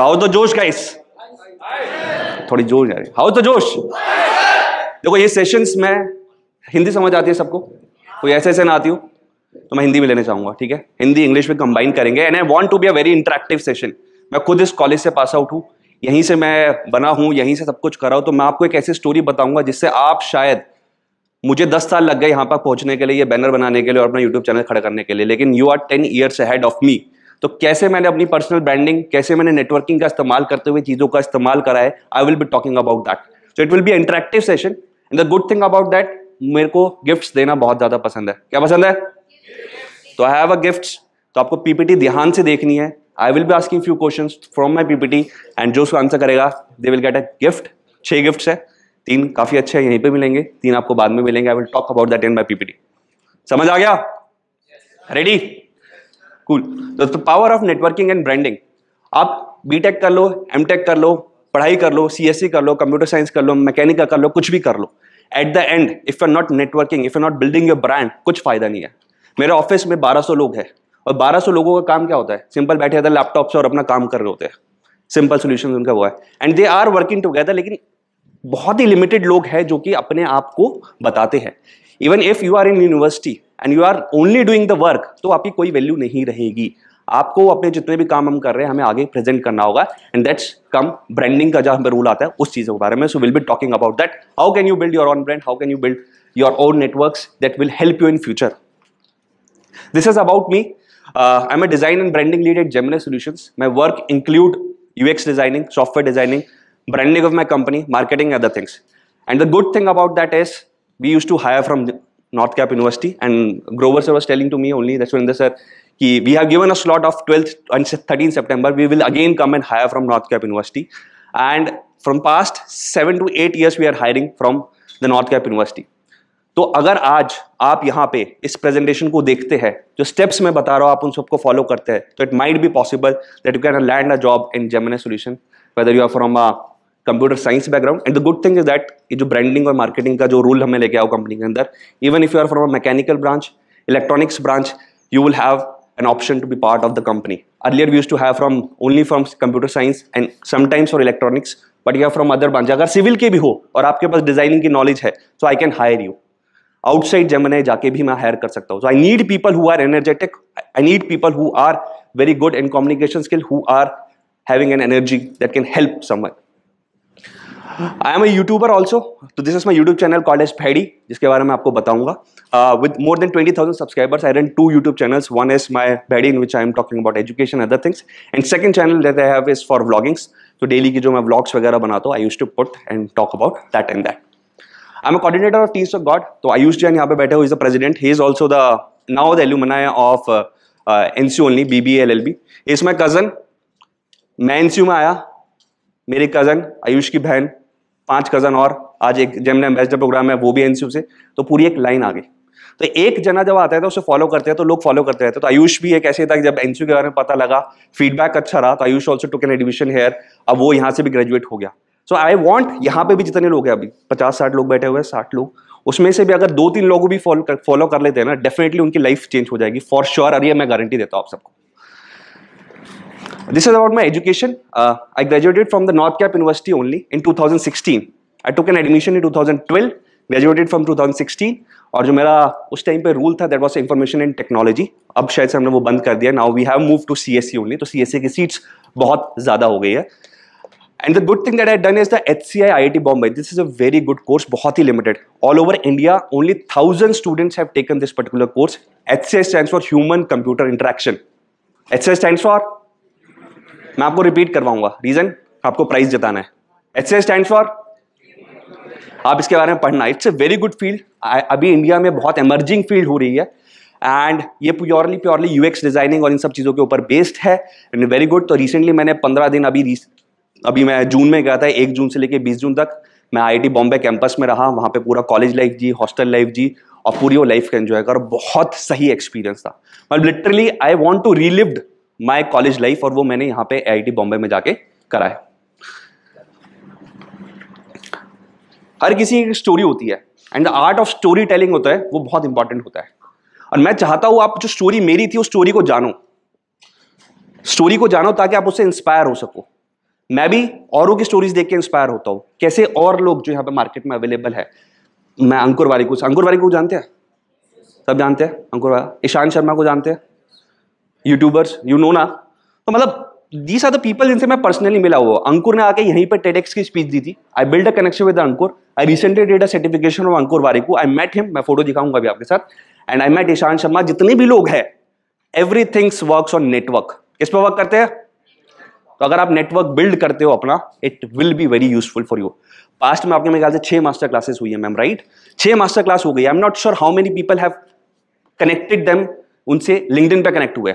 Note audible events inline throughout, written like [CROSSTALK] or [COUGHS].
How तो जोश guys थोड़ी जोश जा रही हाउ तो जोश देखो ये सेशंस में हिंदी समझ आती है सबको कोई ऐसे ऐसे ना आती हो तो मैं हिंदी में लेने चाहूंगा ठीक है हिंदी इंग्लिश में कंबाइन करेंगे and I want to be a very interactive session मैं खुद इस कॉलेज से पास आउट हूँ यहीं से मैं बना हूँ यहीं से सब कुछ कर रहा हूँ तो मैं आपको एक ऐसी स्टोरी बताऊंगा जिससे आप शायद मुझे दस साल लग गए यहाँ पर पहुंचने के लिए ये बैनर बनाने के लिए और अपना यूट्यूब चैनल खड़ा करने के लिए लेकिन you are ten years head of me तो कैसे मैंने अपनी पर्सनल ब्रांडिंग कैसे मैंने नेटवर्किंग का इस्तेमाल करते हुए चीज़ों का इस्तेमाल करा है I will be talking about that so it will be interactive session and the good thing about that मेरे को गिफ्ट देना बहुत ज़्यादा पसंद है क्या पसंद है तो आई हैव अ गिफ्ट तो आपको पीपीटी ध्यान से देखनी है I will be asking few question from my PPT and जो उसको आंसर करेगा they will get a gift छह गिफ्ट है तीन काफ़ी अच्छे हैं यहीं पे मिलेंगे तीन आपको बाद में मिलेंगे I will talk about that in my PPT समझ आ गया ready yes, cool the power of networking and branding आप बीटेक कर लो एमटेक कर लो पढ़ाई कर लो सीएससी e कर लो कंप्यूटर साइंस कर लो मैकेनिकल कर लो कुछ भी कर लो at the end if you not networking if you not building your brand कुछ फायदा नहीं है मेरे ऑफिस में 1200 लोग हैं और 1200 लोगों का काम क्या होता है सिंपल बैठे होते हैं लैपटॉप से और अपना काम कर रहे होते हैं सिंपल सोल्यूशन उनका हुआ है and they are working together लेकिन बहुत ही लिमिटेड लोग हैं जो कि अपने आप को बताते हैं even if you are in university and you are only doing the work तो आपकी कोई वैल्यू नहीं रहेगी आपको अपने जितने भी काम हम कर रहे हैं हमें आगे प्रेजेंट करना होगा एंड दैट्स कम ब्रांडिंग का जहाँ पर रूल आता है उस चीज़ों के बारे में so will be talking about that how can you build your own brand how can you build your own networks that will help you in future this is about me I am a design and branding lead at Jemina solutions my work include U X designing software designing branding of my company marketing other things and the good thing about that is we use to hire from North Cap University and Grover sir was telling to me only, that's when Dashwarinder sir, he, we have given a slot of 12th and 13th September. We will again come and hire from North Cap University. And from past 7 to 8 years we are hiring from the North Cap University. तो अगर आज आप यहाँ पे इस presentation को देखते हैं जो स्टेप्स मैं बता रहा हूँ आप उन सबको फॉलो करते हैं तो it might be possible that you can land a job in Jemina solution whether you are from a computer science background and the good thing is that ये जो ब्रांडिंग और मार्केटिंग का जो रूल हमें लेके आओ कंपनी के अंदर even if you are from a mechanical branch electronics branch you will have an option to be part of the company earlier we to to from only from computer science and sometimes for electronics but but you are from other अगर civil के भी हो और आपके पास designing की knowledge है so I can hire you outside जमने जाके भी मैं हायर कर सकता हूँ so I need people who are energetic I need people who are very good in communication skill who are having an energy that can help someone I am a YouTuber also तो this is my YouTube channel called edge Faddy जिसके बारे में आपको बताऊंगा with more than twenty thousand subscribers I run two YouTube channels one is my Faddy in which I am talking about education other things and second channel that I have is for vloggings तो daily की जो मैं vlogs वगैरह बनाता हूँ I use to put and talk about that and that I am coordinator of teams of god तो आयुष जैन यहाँ पे बैठे हुए is the president he is also the now the alumni of N C only B B L L B is my cousin मैं N C U में आया मेरी cousin Ayush की बहन पांच कज़न और आज एक जेमन एम्बेसडर प्रोग्राम है वो भी एन से तो पूरी एक लाइन आ गई तो एक जना जब आता है तो उसे फॉलो करते हैं तो लोग फॉलो करते रहते हैं तो आयुष भी एक ऐसे था कि जब एन के बारे में पता लगा फीडबैक अच्छा रहा तो Ayush also took an admission here अब वो यहाँ से भी ग्रेजुएट हो गया सो आई वॉन्ट यहाँ पे भी जितने लोग हैं अभी पचास साठ लोग बैठे हुए हैं साठ लोग उसमें से भी अगर दो तीन लोगों भी फॉलो कर फॉलो कर लेते हैं ना डेफिनेटली उनकी लाइफ चेंज हो जाएगी फॉर श्योर अरे मैं गारंटी देता हूँ आप सबको This is about my education. Uh, I graduated from the North Cap University only in 2016. I took an admission in 2012, graduated from 2016 और जो मेरा उस टाइम पे रूल था that was information and technology अब शायद से हमने वो बंद कर दिया now we have move to C S C only तो सी एस सी की सीट्स बहुत ज़्यादा हो गई है and the good thing that I done is the H C I I T Bombay this is a very good course बहुत ही limited all over India only thousand students have taken this particular course H C I stand for human computer interaction H C I stand for मैं आपको repeat करवाऊंगा reason आपको price जताना है H A stand for आप इसके बारे में पढ़ना it's a very good field अभी इंडिया में बहुत एमर्जिंग फील्ड हो रही है एंड ये प्योरली प्योरली यूएक्स डिजाइनिंग और इन सब चीज़ों के ऊपर बेस्ड है एंड वेरी गुड तो रिसेंटली मैंने पंद्रह दिन अभी अभी मैं जून में गया था एक जून से लेकर बीस जून तक मैं आई बॉम्बे कैंपस में रहा वहाँ पर पूरा कॉलेज लाइफ जी हॉस्टल लाइफ जी और पूरी वो लाइफ का एंजॉय कर बहुत सही एक्सपीरियंस था मतलब literally I want to relived my college life और वो मैंने यहाँ पे आई बॉम्बे में जाके करा है हर किसी की स्टोरी होती है and the art of storytelling होता है वो बहुत इंपॉर्टेंट होता है और मैं चाहता हूँ आप जो स्टोरी मेरी थी उस स्टोरी को जानो स्टोरी को जानो ताकि आप उससे इंस्पायर हो सको मैं भी औरों की स्टोरीज देख के इंस्पायर होता हूँ कैसे और लोग जो यहाँ पे मार्केट में अवेलेबल है मैं अंकुर वारी को अंकुर वारी को जानते हैं सब जानते हैं अंकुर ईशान शर्मा को जानते हैं यूट्यूबर्स यू नो ना तो मतलब दीज आर द पीपल जिनसे मैं पर्सनली मिला हुआ अंकुर ने आके यहीं पर टेडेक्स की स्पीच दी थी I build a connection with Ankur I recently did a certification of Ankur Warikoo I met him मैं फोटो दिखाऊंगा अभी आपके साथ and I met Ishaan Sharma जितने भी लोग हैं every things work on network किस पर वर्क करते हैं तो अगर आप नेटवर्क बिल्ड करते हो अपना it will be very useful for you past में आपके मेरे ख्याल से छह मास्टर क्लासेस हुई है मैम राइट छह मास्टर क्लास हो गई I am not sure how many people have connected them उनसे लिंकडिन पे कनेक्ट हुए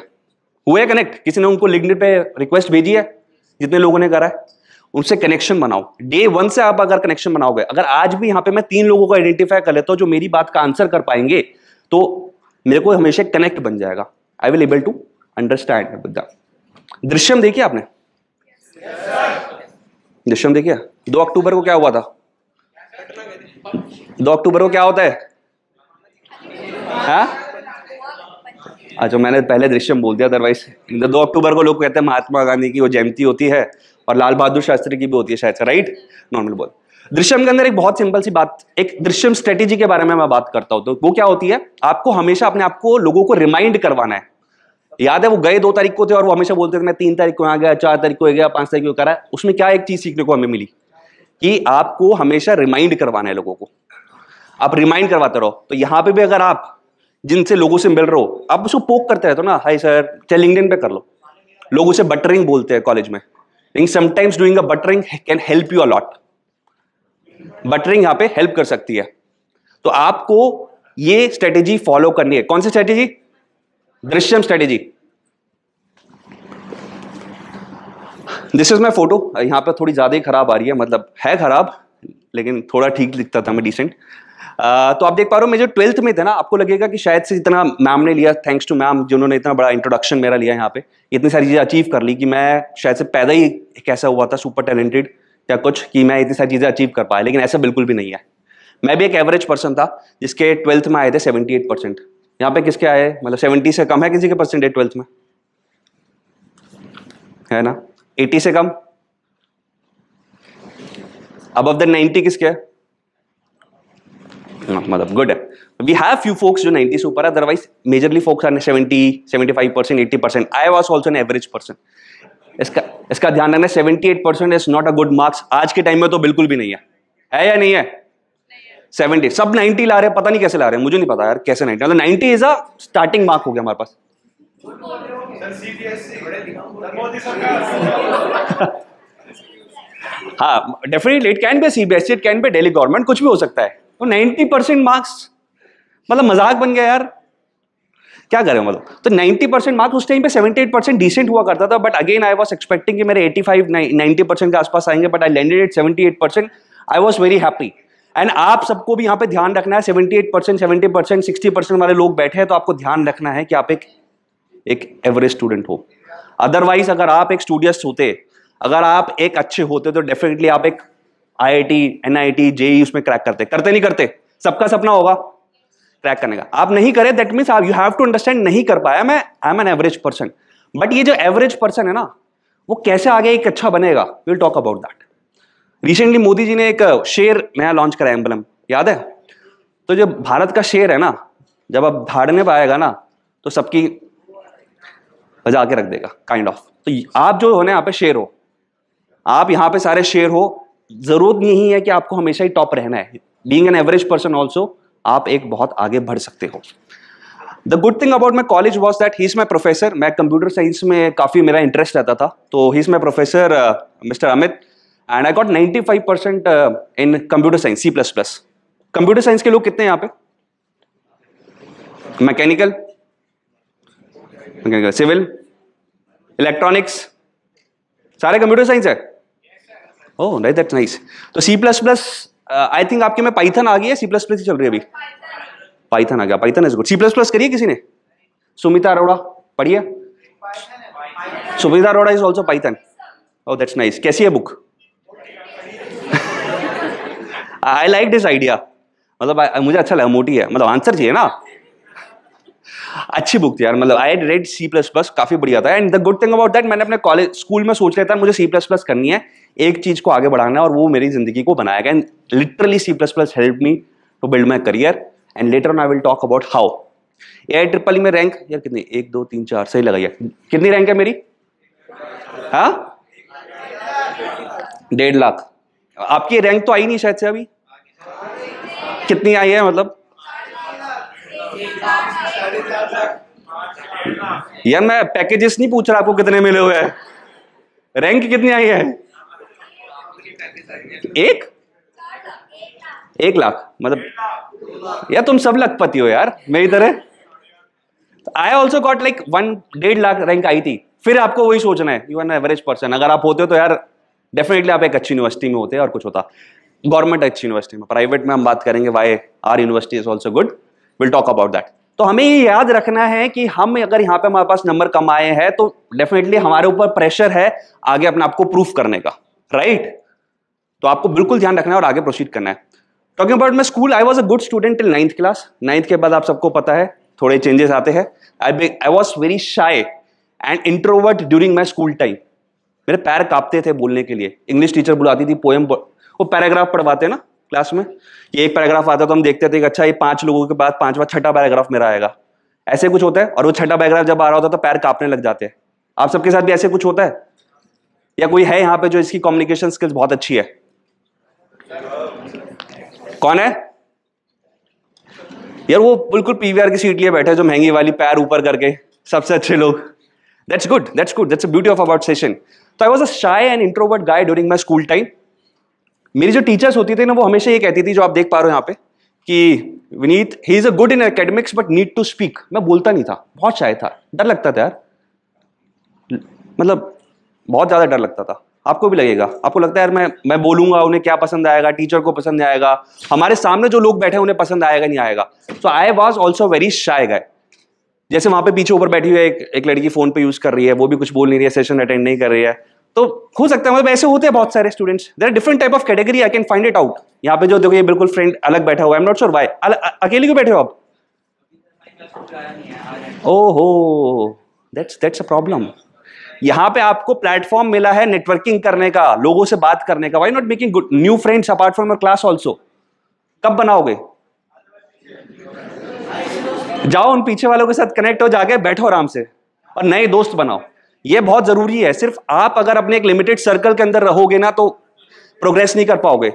हुए कनेक्ट किसी ने उनको लिंक पे रिक्वेस्ट भेजी है जितने लोगों ने करा है उनसे कनेक्शन बनाओ डे वन से आप अगर कनेक्शन बनाओगे अगर आज भी यहाँ पे मैं तीन लोगों को आइडेंटिफाई कर लेता हूँ जो मेरी बात का आंसर कर पाएंगे तो मेरे को हमेशा कनेक्ट बन जाएगा I will able to understand Drishyam देखिए आपने दृश्यम देखिए दो अक्टूबर को क्या हुआ था दो अक्टूबर को क्या होता है हाँ? अच्छा मैंने पहले दृश्य में बोल दिया अदरवाइज दो अक्टूबर को लोग कहते हैं महात्मा गांधी की वो जयंती होती है और लाल बहादुर शास्त्री की भी होती है शायद राइट नॉर्मल बोल दृश्यम के अंदर एक बहुत सिंपल सी बात एक दृश्यम स्ट्रेटेजी के बारे में मैं बात करता हूं तो वो क्या होती है आपको हमेशा अपने आप को लोगों को रिमाइंड करवाना है याद है वो गए दो तारीख को थे और वो हमेशा बोलते थे मैं तीन तारीख को यहाँ गया चार तारीख को गया पांच तारीख को करा उसमें क्या एक चीज सीखने को हमें मिली कि आपको हमेशा रिमाइंड करवाना है लोगों को आप रिमाइंड करवाते रहो तो यहाँ पे भी अगर आप जिनसे लोगों से मिल रहे हो आप उसको पोक करते रहते हो ना हाई सर चाहे लिंकडिन पे कर लो लोग उसे बटरिंग बोलते हैं कॉलेज में लेकिन sometimes doing a buttering can help you a lot buttering यहां पे हेल्प कर सकती है तो आपको ये स्ट्रेटेजी फॉलो करनी है कौन सी strategy Drishyam strategy this is my photo यहां पर थोड़ी ज़्यादा ही खराब आ रही है मतलब है खराब लेकिन थोड़ा ठीक दिखता था मैं डिसेंट तो आप देख पा रहे हो मैं जो ट्वेल्थ में था ना आपको लगेगा कि शायद से जितना मैम ने लिया थैंक्स टू मैम जिन्होंने इतना बड़ा इंट्रोडक्शन मेरा लिया यहाँ पे इतनी सारी चीज़ें अचीव कर ली कि मैं शायद से पैदा ही कैसा हुआ था सुपर टैलेंटेड या कुछ कि मैं इतनी सारी चीज़ें अचीव कर पाया लेकिन ऐसा बिल्कुल भी नहीं है मैं भी एक एवरेज पर्सन था जिसके ट्वेल्थ में आए थे सेवेंटी एट परसेंट यहाँ पे किसके आए मतलब सेवेंटी से कम है किसी के परसेंटेज ट्वेल्थ में है ना एटी से कम अब अब द नाइन्टी किसके है मतलब good we have few folks जो 90 से ऊपर है otherwise majorly folks are 70 75 percent eighty percent I was also an average person इसका इसका ध्यान रखना 78 percent is not a good marks आज के टाइम में तो बिल्कुल भी नहीं है है या नहीं है सेवेंटी सब नाइनटी ला रहे हैं पता नहीं कैसे ला रहे मुझे नहीं पता यार कैसे नाइनटी मतलब ninety is a starting mark हो गया हमारे पास e हाँ definitely it can be CBSE it can be Delhi government कुछ भी हो सकता है तो 90 परसेंट मार्क्स मतलब मजाक बन गया यार क्या करें मतलब तो 90 परसेंट मार्क्स उस टाइम पे 78 परसेंट डिसेंट हुआ करता था but again I was expecting कि मेरे 85 90 परसेंट के आसपास आएंगे but I landed at 78 percent I was very happy and आप सबको भी यहाँ पे ध्यान रखना है 78 percent seventy percent sixty percent वाले लोग बैठे हैं तो आपको ध्यान रखना है कि आप एक एक एवरेज स्टूडेंट हो अदरवाइज अगर आप एक स्टूडियस होते अगर आप एक अच्छे होते तो डेफिनेटली आप एक आईआईटी एनआईटी जेई उसमें क्रैक करते करते नहीं करते सबका सपना होगा क्रैक करने का आप नहीं करें that means you have to understand नहीं कर पाया मैं I am an average person but ये जो एवरेज पर्सन है ना वो कैसे आगे एक अच्छा बनेगा will talk about that recently Modi ji ने एक शेयर नया लॉन्च कराया एम्बलम याद है तो जो भारत का शेर है ना जब आप धाड़ने पाएगा ना तो सबकी बजा के रख देगा काइंड kind ऑफ of. तो आप जो होने यहाँ पे शेर हो आप यहाँ पे सारे शेर हो जरूरत नहीं है कि आपको हमेशा ही टॉप रहना है being an average person also आप एक बहुत आगे बढ़ सकते हो the good thing about my college was that he is my professor मैं कंप्यूटर साइंस में काफ़ी मेरा इंटरेस्ट रहता था तो he is my professor mister Amit and I got five percent in computer science C plus plus computer science के लोग कितने हैं यहाँ पे मैकेनिकल मैकेनिकल सिविल इलेक्ट्रॉनिक्स सारे कंप्यूटर साइंस है ओह राइट दैट्स नाइस तो C plus plus I think आपके में पाइथन आ गई है सी प्लस प्लस ही चल रही है अभी पाइथन आ गया Python is good C plus plus करिए किसी ने सुमिता अरोड़ा पढ़िए Sumita Arora is also Python oh that's nice कैसी है book I like this idea मतलब मुझे अच्छा लगा मोटी है मतलब आंसर चाहिए ना अच्छी बुक थी यार मतलब I read C plus plus काफ़ी बढ़िया था and the good thing about that मैंने अपने कॉलेज स्कूल में सोच लिया था मुझे सी प्लस प्लस करनी है एक चीज़ को आगे बढ़ाना है और वो मेरी जिंदगी को बनाया गया and literally C plus plus help me to build my career and later I will talk about how a I triple में रैंक यार कितनी एक दो तीन चार सही लगाइए कितनी रैंक है मेरी हाँ डेढ़ लाख आपकी रैंक तो आई नहीं शायद से अभी कितनी आई है मतलब यार मैं पैकेजेस नहीं पूछ रहा आपको कितने मिले हुए हैं रैंक कितनी आई है एक एक लाख मतलब यार तुम सब लखपति हो यार मेरी तरह I also got like one डेढ़ लाख रैंक आई थी फिर आपको वही सोचना है यू एन एवरेज पर्सन अगर आप होते हो तो यार डेफिनेटली आप एक अच्छी यूनिवर्सिटी में होते हैं और कुछ होता गवर्नमेंट अच्छी यूनिवर्सिटी में प्राइवेट में हम बात करेंगे Y R university is also good will talk about that तो हमें ये याद रखना है कि हम अगर यहाँ पे हमारे पास नंबर कम आए हैं तो डेफिनेटली हमारे ऊपर प्रेशर है आगे अपने आपको प्रूफ करने का राइट तो आपको बिल्कुल ध्यान रखना है और आगे प्रोसीड करना है talking about my school I was a good student in ninth class ninth के बाद आप सबको पता है थोड़े चेंजेस आते हैं I I was very shy and introvert during my school time मेरे पैर कांपते थे बोलने के लिए इंग्लिश टीचर बुलाती थी पोएम वो पैराग्राफ पढ़वाते ना क्लास में ये एक पैराग्राफ आता तो हम देखते थे कि अच्छा ये पांच लोगों के बाद पांचवा छठा पैराग्राफ मेरा आएगा ऐसे कुछ होता है और वो छठा पैराग्राफ जब आ रहा होता है तो पैर कांपने लग जाते हैं आप सबके साथ भी ऐसे कुछ होता है या कोई है यहाँ पे जो इसकी कम्युनिकेशन स्किल्स बहुत अच्छी है कौन है यार वो बिल्कुल पीवीआर की सीट लिए बैठे जो महंगी वाली पैर ऊपर करके सबसे अच्छे लोग that's good that's good that's beauty of about session तो I was a shy and introvert guy during my school time मेरी जो टीचर्स होती थी ना वो हमेशा ये कहती थी जो आप देख पा रहे हो यहाँ पे कि Vineet he is a good in academics but need to speak मैं बोलता नहीं था बहुत शायद था डर लगता था यार मतलब बहुत ज़्यादा डर लगता था आपको भी लगेगा आपको लगता है यार मैं मैं बोलूंगा उन्हें क्या पसंद आएगा टीचर को पसंद आएगा हमारे सामने जो लोग बैठे उन्हें पसंद आएगा नहीं आएगा so I was also very shy गए जैसे वहाँ पे पीछे ऊपर बैठी हुई एक, एक लड़की फ़ोन पे यूज़ कर रही है वो भी कुछ बोल नहीं रही है सेशन अटेंड नहीं कर रही है तो हो सकता है मतलब ऐसे होते हैं बहुत सारे students there different type of category I can find it out यहाँ पे जो देखो ये बिल्कुल फ्रेंड अलग बैठा हुआ I am not sure why अकेले क्यों बैठे हो आप ओहो दैट्स दैट्स अ प्रॉब्लम यहाँ पे आपको प्लेटफॉर्म मिला है नेटवर्किंग करने का लोगों से बात करने का why not making good new friends apart from your class also कब बनाओगे जाओ उन पीछे वालों के साथ कनेक्ट हो जाके बैठो आराम से और नए दोस्त बनाओ ये बहुत जरूरी है सिर्फ आप अगर अपने एक लिमिटेड सर्कल के अंदर रहोगे ना तो प्रोग्रेस नहीं कर पाओगे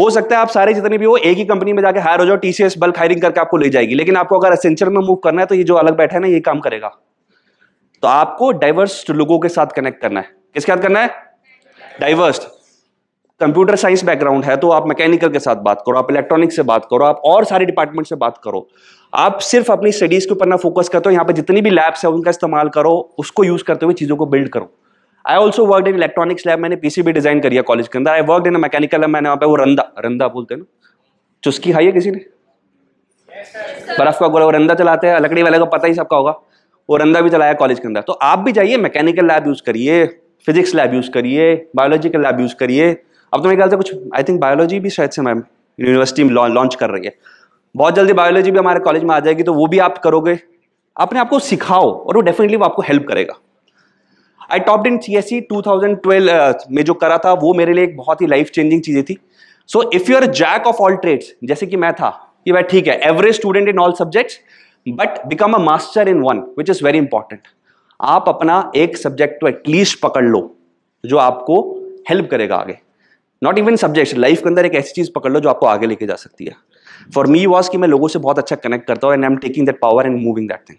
हो सकता है आप सारे जितने भी हो एक ही कंपनी में जाके हायर हो जाओ टीसीएस बल्क हायरिंग करके आपको ले जाएगी लेकिन आपको अगर असेंचर में मूव करना है तो ये जो अलग बैठा है ना ये काम करेगा तो आपको डाइवर्स लोगों के साथ कनेक्ट करना है किसके साथ करना है डाइवर्स कंप्यूटर साइंस बैकग्राउंड है तो आप मैकेनिकल के साथ बात करो आप इलेक्ट्रॉनिक्स से बात करो आप और सारे डिपार्टमेंट से बात करो आप सिर्फ अपनी स्टडीज के ऊपर ना फोकस करते हो यहाँ पे जितनी भी लैब्स है उनका इस्तेमाल करो उसको यूज करते हुए चीज़ों को बिल्ड करो I also work in electronics lab मैंने पीसीबी डिजाइन किया कॉलेज के अंदर I work in mechanical lab मैंने वहाँ पे वो रंदा रंदा बोलते हैं ना चुस्की खाई है किसी ने बर्फ का गोला वो रंदा चलाते हैं लकड़ी वाले को पता ही सबका होगा वो रंदा भी चलाया कॉलेज के अंदर तो आप भी जाइए मैकेनिकल लैब यूज़ करिए फिजिक्स लैब यूज़ करिए बायोलॉजिकल लैब यूज़ करिए अब तो मेरे ख्याल से कुछ आई थिंक बायोलॉजी भी शायद से मैम यूनिवर्सिटी में लॉन्च कर रही है बहुत जल्दी बायोलॉजी भी हमारे कॉलेज में आ जाएगी तो वो भी आप करोगे अपने आपको सिखाओ और वो डेफिनेटली वो आपको हेल्प करेगा आई टॉप इन सी एस में जो करा था वो मेरे लिए एक बहुत ही लाइफ चेंजिंग चीज़ें थी so if you are jack of all trades जैसे कि मैं था कि भाई ठीक है average student in all subjects but become a master in one which is very important आप अपना एक सब्जेक्ट तो एटलीस्ट पकड़ लो जो आपको हेल्प करेगा आगे नॉट इवन सब्जेक्ट लाइफ के अंदर एक ऐसी चीज़ पकड़ लो जो आपको आगे लेके जा सकती है फॉर मी वॉज कि मैं लोगों से बहुत अच्छा कनेक्ट करता हूँ and I am taking that power and moving that thing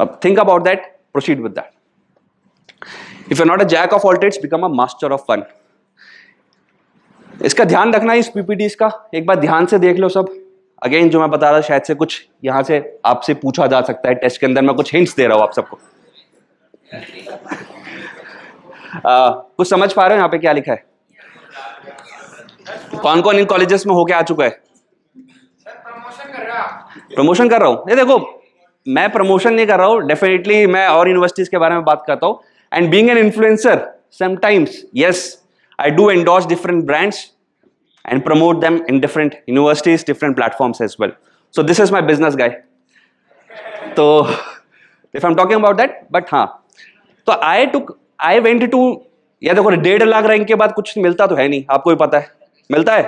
अब think about that proceed with that if you not a jack of all trades become a master of fun इसका ध्यान रखना है इस पीपीटी का एक बार ध्यान से देख लो सब अगेन जो मैं बता रहा शायद से कुछ यहां से आपसे पूछा जा सकता है टेस्ट के अंदर मैं कुछ हिंट्स दे रहा हूं आप सबको uh, [LAUGHS] कुछ समझ पा रहे हो यहाँ पे क्या लिखा है कौन कौन इन कॉलेजेस में होके आ चुका है प्रमोशन कर रहा हूँ ये देखो मैं प्रमोशन नहीं कर रहा हूँ डेफिनेटली मैं और यूनिवर्सिटीज के बारे में बात करता हूँ and being an influencer sometimes yes I do endorse different brands and promote them in different universities different platforms as well so this is my business guy तो if I am talking about that but हाँ तो I to I went to या देखो डेढ़ lakh rank के बाद कुछ मिलता तो है नहीं आपको भी पता है मिलता है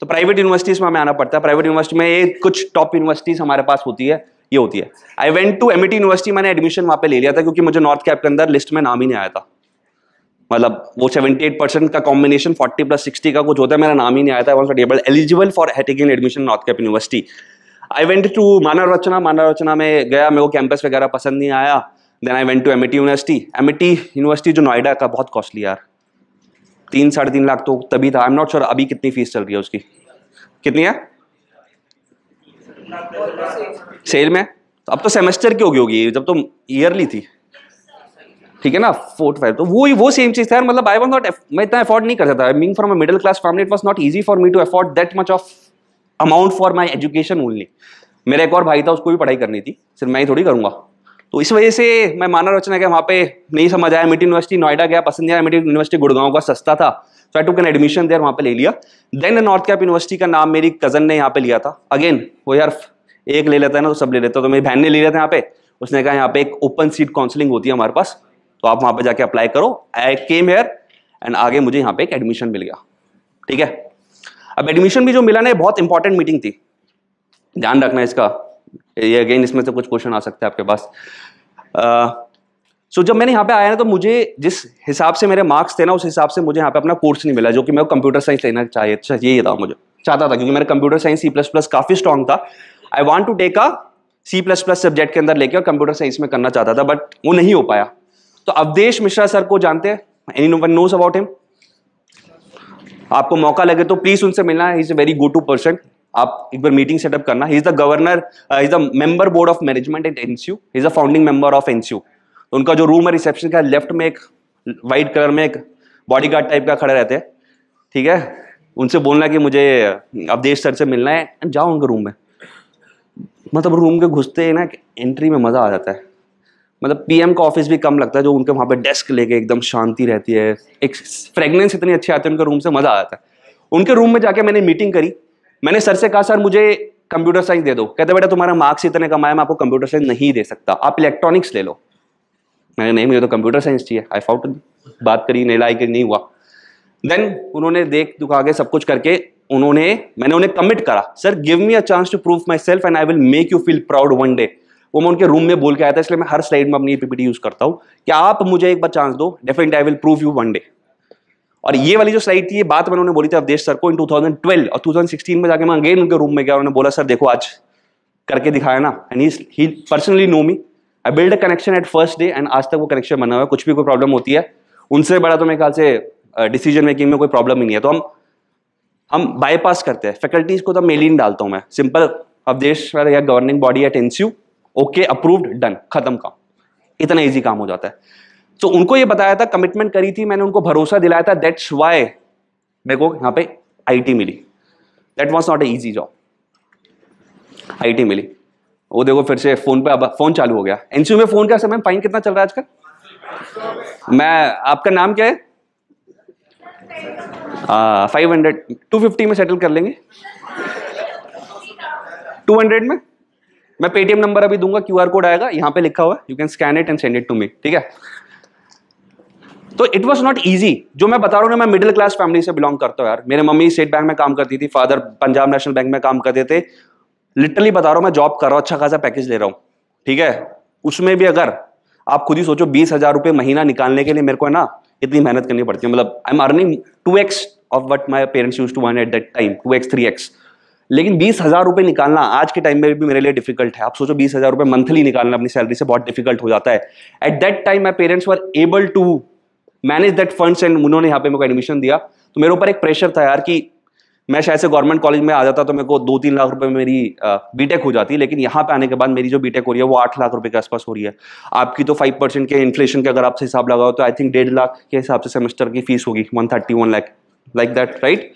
तो प्राइवेट यूनिवर्सिटीज में हमें आना पड़ता है प्राइवेट यूनिवर्सिटी में ये कुछ टॉप यूनिवर्सिटीज हमारे पास होती है ये होती है I went to M university मैंने एडमिशन वहाँ पे ले लिया था क्योंकि मुझे नॉर्थ कैप के अंदर लिस्ट में नाम ही नहीं आया था मतलब वो 78 परसेंट का कॉम्बिनेशन 40 प्लस 60 का कुछ होता है मेरा नाम ही नहीं आया था was able eligible for taking admission north cap university I went to Manav Rachna Manav Rachna में गया मेरे को कैंपस वगैरह पसंद नहीं आया then I went to M university M university जो नोएडा का बहुत कॉस्टली यार तीन साढ़े तीन लाख तो तभी था आई एम नॉट श्योर अभी कितनी फीस चल रही है उसकी कितनी है सेल में तो अब तो सेमेस्टर की होगी होगी जब तो ईयरली थी ठीक है ना फोर्थ फाइव तो वो वो सेम चीज था यार मतलब आई वॉज नॉट मैं इतना अफोर्ड नहीं कर सकता I mean from a middle class family it was not easy for me to afford that much of amount for my education only मेरा एक और भाई था उसको भी पढ़ाई करनी थी सिर्फ मैं ही थोड़ी करूंगा तो इस वजह से मैं माना रचना गया वहाँ पे नहीं समझ आया मिट्टी यूनिवर्सिटी नोएडा गया पसंद आया मिड यूनिवर्सिटी गुड़गांव का सस्ता था so I too can admission there वहाँ पे ले लिया देन नॉर्थ कैप यूनिवर्सिटी का नाम मेरी कजन ने यहाँ पे लिया था अगेन वो यार एक ले लेता है ना तो सब ले लेता तो मेरी बहन ने ले लिया था यहाँ पे उसने कहा यहाँ पे एक ओपन सीट काउंसलिंग होती है हमारे पास तो आप वहाँ पे जाके अप्लाई करो आई केम हेयर एंड आगे मुझे यहाँ पे एक एडमिशन मिल गया ठीक है अब एडमिशन भी जो मिला ना बहुत इंपॉर्टेंट मीटिंग थी ध्यान रखना इसका ये अगेन इसमें से कुछ क्वेश्चन आ सकते हैं आपके पास सो जब मैंने यहाँ पे आया ना तो मुझे जिस हिसाब से मेरे मार्क्स थे ना उस हिसाब से मुझे यहाँ पे अपना कोर्स नहीं मिला जो कि मैं कंप्यूटर साइंस लेना चाहिए चाहिए अच्छा, था मुझे चाहता था क्योंकि मेरा computer science C plus plus काफ़ी स्ट्रॉन्ग था I want to take a C plus plus subject के अंदर लेके और कंप्यूटर साइंस में करना चाहता था बट वो नहीं हो पाया तो अवधेश मिश्रा सर को जानते हैं anyone knows about him आपको मौका लगे तो प्लीज़ उनसे मिलना is a very good to person आप एक बार मीटिंग सेटअप करना ही is the governor is the member board of management at NCU is the founding member of NCU तो उनका जो रूम है रिसेप्शन का लेफ्ट में एक वाइट कलर में एक बॉडी गार्ड टाइप का खड़े रहते हैं ठीक है उनसे बोलना कि मुझे uh, अवधेश सर से मिलना है एंड जाओ उनके रूम में मतलब रूम के घुसते ना एंट्री में मज़ा आ जाता है मतलब पीएम का ऑफिस भी कम लगता है जो उनके वहाँ पे डेस्क लेके एकदम शांति रहती है एक फ्रेगनेंस इतनी अच्छी आती है उनके रूम से मज़ा आ जाता है उनके रूम में जाके मैंने मीटिंग करी मैंने सर से कहा सर मुझे कंप्यूटर साइंस दे दो कहते बेटा तुम्हारा मार्क्स इतने कम मैं आपको कंप्यूटर साइंस नहीं दे सकता आप इलेक्ट्रॉनिक्स ले लो मैंने नहीं मुझे तो कंप्यूटर साइंस चाहिए आई फाउट बात करी नहीं लाई नहीं हुआ देन उन्होंने देख दुखा के सब कुछ करके उन्होंने मैंने उन्हें कमिट करा sir give me a chance to prove myself and I will make you feel proud one day वो मैं उनके रूम में बोल के आया था इसलिए मैं हर स्लाइड में अपनी पीपीटी यूज करता हूँ कि आप मुझे एक बार चांस दो definite I will prove you one day और ये वाली जो स्लाइड थी ये बात मैंने उन्होंने बोली थी अवधेश सर को इन 2012 और 2016 में जाके मैं अगेन उनके रूम में गया उन्होंने बोला सर देखो आज करके दिखाया ना and he personally know me I build a connection at first day एंड आज तक वो कनेक्शन बना हुआ है कुछ भी कोई प्रॉब्लम होती है उनसे बड़ा तो मेरे ख्याल से डिसीजन मेकिंग में कोई प्रॉब्लम ही नहीं है तो हम हम बाईपास करते हैं फैकल्टीज को तो इन डालता हूँ मैं सिंपल अवदेश या governing body at NCU okay approved done खत्म काम इतना ईजी काम हो जाता है तो उनको ये बताया था कमिटमेंट करी थी मैंने उनको भरोसा दिलाया था दैट्स वाई मेरे को यहाँ पे आईटी मिली that was not a easy job IT मिली वो देखो फिर से फोन पे अब फोन चालू हो गया एनसीयू में फोन क्या समय फाइन कितना चल रहा है आजकल मैं आपका नाम क्या है फाइव हंड्रेड टू फिफ्टी में सेटल कर लेंगे टू हंड्रेड में मैं पेटीएम नंबर अभी दूंगा क्यूआर कोड आएगा यहाँ पे लिखा हुआ you can scan it and send it to me ठीक है तो इट वॉज नॉट ईजी जो मैं बता रहा हूँ मैं मिडिल क्लास फैमिली से बिलोंग करता हूँ यार मेरे मम्मी स्टेट बैंक में काम करती थी फादर पंजाब नेशनल बैंक में काम करते थे लिटरली बता रहा हूँ मैं जॉब कर रहा हूँ अच्छा खासा पैकेज ले रहा हूँ ठीक है उसमें भी अगर आप खुद ही सोचो बीस हजार रुपये महीना निकालने के लिए मेरे को है ना इतनी मेहनत करनी पड़ती है मतलब I am earning two X of what my parents use to earn at that time two X three X लेकिन बीस हजार रुपये निकालना आज के टाइम में भी मेरे लिए डिफिकल्ट है आप सोचो बीस हजार रुपये मंथली निकालना अपनी सैलरी से बहुत डिफिकल्ट हो जाता है at that time my parents were able to manage that funds and उन्होंने यहाँ पे मेरे को एडमिशन दिया तो मेरे ऊपर एक प्रेशर था यार कि मैं शायद से गवर्नमेंट कॉलेज में आ जाता तो मेरे को दो तीन लाख रुपए में मेरी बीटेक हो जाती लेकिन यहाँ पे आने के बाद मेरी जो बीटेक हो रही है वो आठ लाख रुपए के आसपास हो रही है आपकी तो फाइव परसेंट के इन्फ्लेशन के अगर आपसे हिसाब लगाओ तो आई थिंक डेढ़ लाख के हिसाब से सेमेस्टर की फीस होगी one thirty one lakh like that right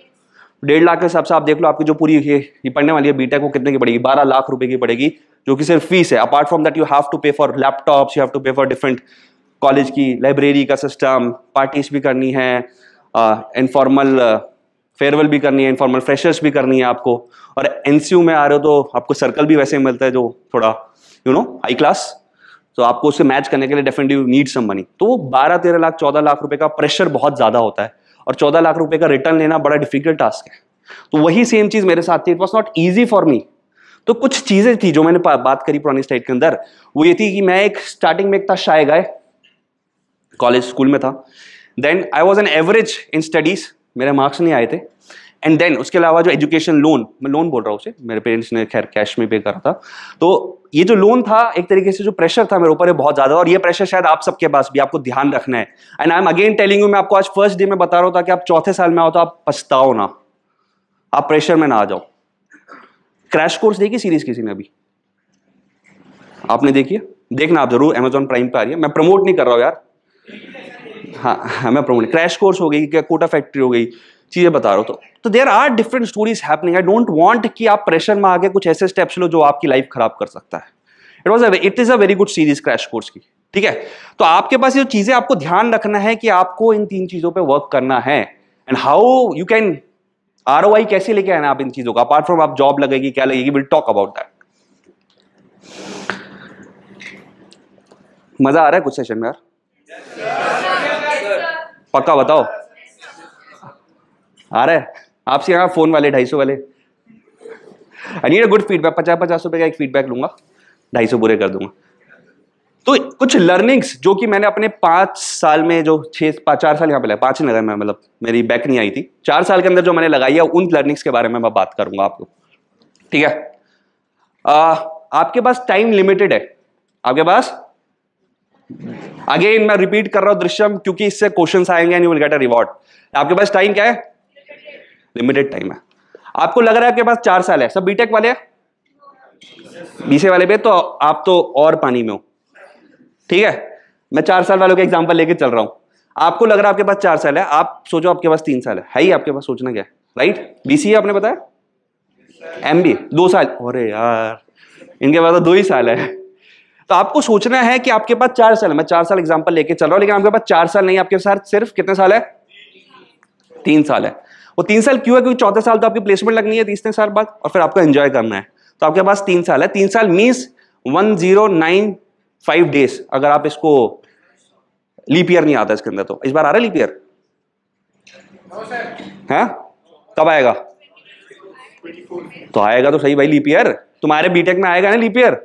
डेढ़ लाख के हिसाब से आप देख लो आपकी जो पूरी ये, ये पढ़ने वाली है बीटेक वो कितने की पड़ेगी बारह लाख रुपए की पड़ेगी जो कि सिर्फ फीस है apart from that you have to pay for laptops you have to pay for different college की लाइब्रेरी का सिस्टम पार्टीज भी करनी है इनफॉर्मल फेयरवेल भी करनी है इनफॉर्मल फ्रेशर्स भी करनी है आपको और एन में आ रहे हो तो आपको सर्कल भी वैसे मिलता है जो थोड़ा यू नो हाई क्लास तो आपको उससे मैच करने के लिए डेफिनेटली नीड सम मनी तो वो बारह तेरह लाख चौदह लाख रुपए का प्रेशर बहुत ज़्यादा होता है और चौदह लाख रुपए का रिटर्न लेना बड़ा डिफिकल्ट टास्क है तो वही सेम चीज़ मेरे साथ थी it was not easy for me तो कुछ चीज़ें थी जो मैंने बात करी पुरानी स्टेट के अंदर वो ये थी कि मैं एक स्टार्टिंग में एक था शाय गाय कॉलेज स्कूल में था then I was an average in studies मेरे मार्क्स नहीं आए थे एंड देन उसके अलावा जो एजुकेशन लोन मैं लोन बोल रहा हूँ उसे मेरे पेरेंट्स ने खैर कैश में पे करा था तो ये जो लोन था एक तरीके से जो प्रेशर था मेरे ऊपर है बहुत ज़्यादा और ये प्रेशर शायद आप सबके पास भी आपको ध्यान रखना है and I am again telling you मैं आपको आज फर्स्ट डे में बता रहा था कि आप चौथे साल में आओ तो आप पछताओ ना आप प्रेशर में ना आ जाओ क्रैश कोर्स देखी सीरीज किसी ने अभी आपने देखिए देखना आप जरूर अमेजोन प्राइम पर आ रही है मैं प्रमोट नहीं कर रहा हूँ यार हाँ, हाँ मैं प्रमोट क्रैश कोर्स हो गई क्या कोटा फैक्ट्री हो गई चीज़ें बता रहा हूँ तो तो there are different stories happening I don't want कि आप प्रेशर में आगे कुछ ऐसे स्टेप्स लो जो आपकी लाइफ खराब कर सकता है it was it is a very good series crash course की ठीक है तो आपके पास ये चीज़ें आपको ध्यान रखना है कि आपको इन तीन चीज़ों पर वर्क करना है and how you can are कैसे लेके आना आप इन चीज़ों का अपार्ट फ्रॉम आप जॉब लगेगी क्या लगेगी विल टॉक अबाउट दैट मज़ा आ रहा है कुछ सेशन में यार पक्का बताओ आ रहा है आपसे यहाँ फोन वाले ढाई सौ वाले आई नीड गुड फीडबैक पचास पचास रुपए का एक फीडबैक लूंगा ढाई सौ बुरे कर दूंगा तो कुछ लर्निंग्स जो कि मैंने अपने पांच साल में जो छह चार साल यहाँ पे लगाया पांच नहीं लगाया मैं मतलब मेरी बैक नहीं आई थी चार साल के अंदर जो मैंने लगाई है उन लर्निंग्स के बारे में मैं बात करूंगा आपको ठीक है आ, आपके पास टाइम लिमिटेड है आपके पास अगेन मैं रिपीट कर रहा हूं दृश्यम क्योंकि इससे क्वेश्चन आएंगे and you will get a reward आपके पास टाइम क्या है लिमिटेड टाइम है आपको लग रहा है आपके पास चार साल है सब बीटेक वाले बीसे वाले भी तो आप तो और पानी में हो ठीक है मैं चार साल वालों के एग्जाम्पल लेके चल रहा हूं आपको लग रहा है आपके पास चार साल है आप सोचो आपके पास तीन साल है है ही आपके पास सोचना क्या राइट बीसी आपने बताया एम बी दो साल अरे यार इनके पास तो दो ही साल है तो आपको सोचना है कि आपके पास चार साल मैं चार साल एग्जाम्पल लेके चल रहा हूं लेकिन आपके पास चार साल नहीं आपके साथ सिर्फ कितने साल है तीन साल है वो तीन साल क्यों है क्योंकि चौथे साल तो आपकी प्लेसमेंट लगनी है तीसरे साल बाद और फिर आपको एंजॉय करना है तो आपके पास तीन साल है तीन साल means one zero nine five days अगर आप इसको लीप ईयर नहीं आता इसके अंदर तो इस बार आ रहा है लीप ईयर है कब आएगा तो आएगा तो सही भाई लीप ईयर तुम्हारे बीटेक में आएगा ना लीप ईयर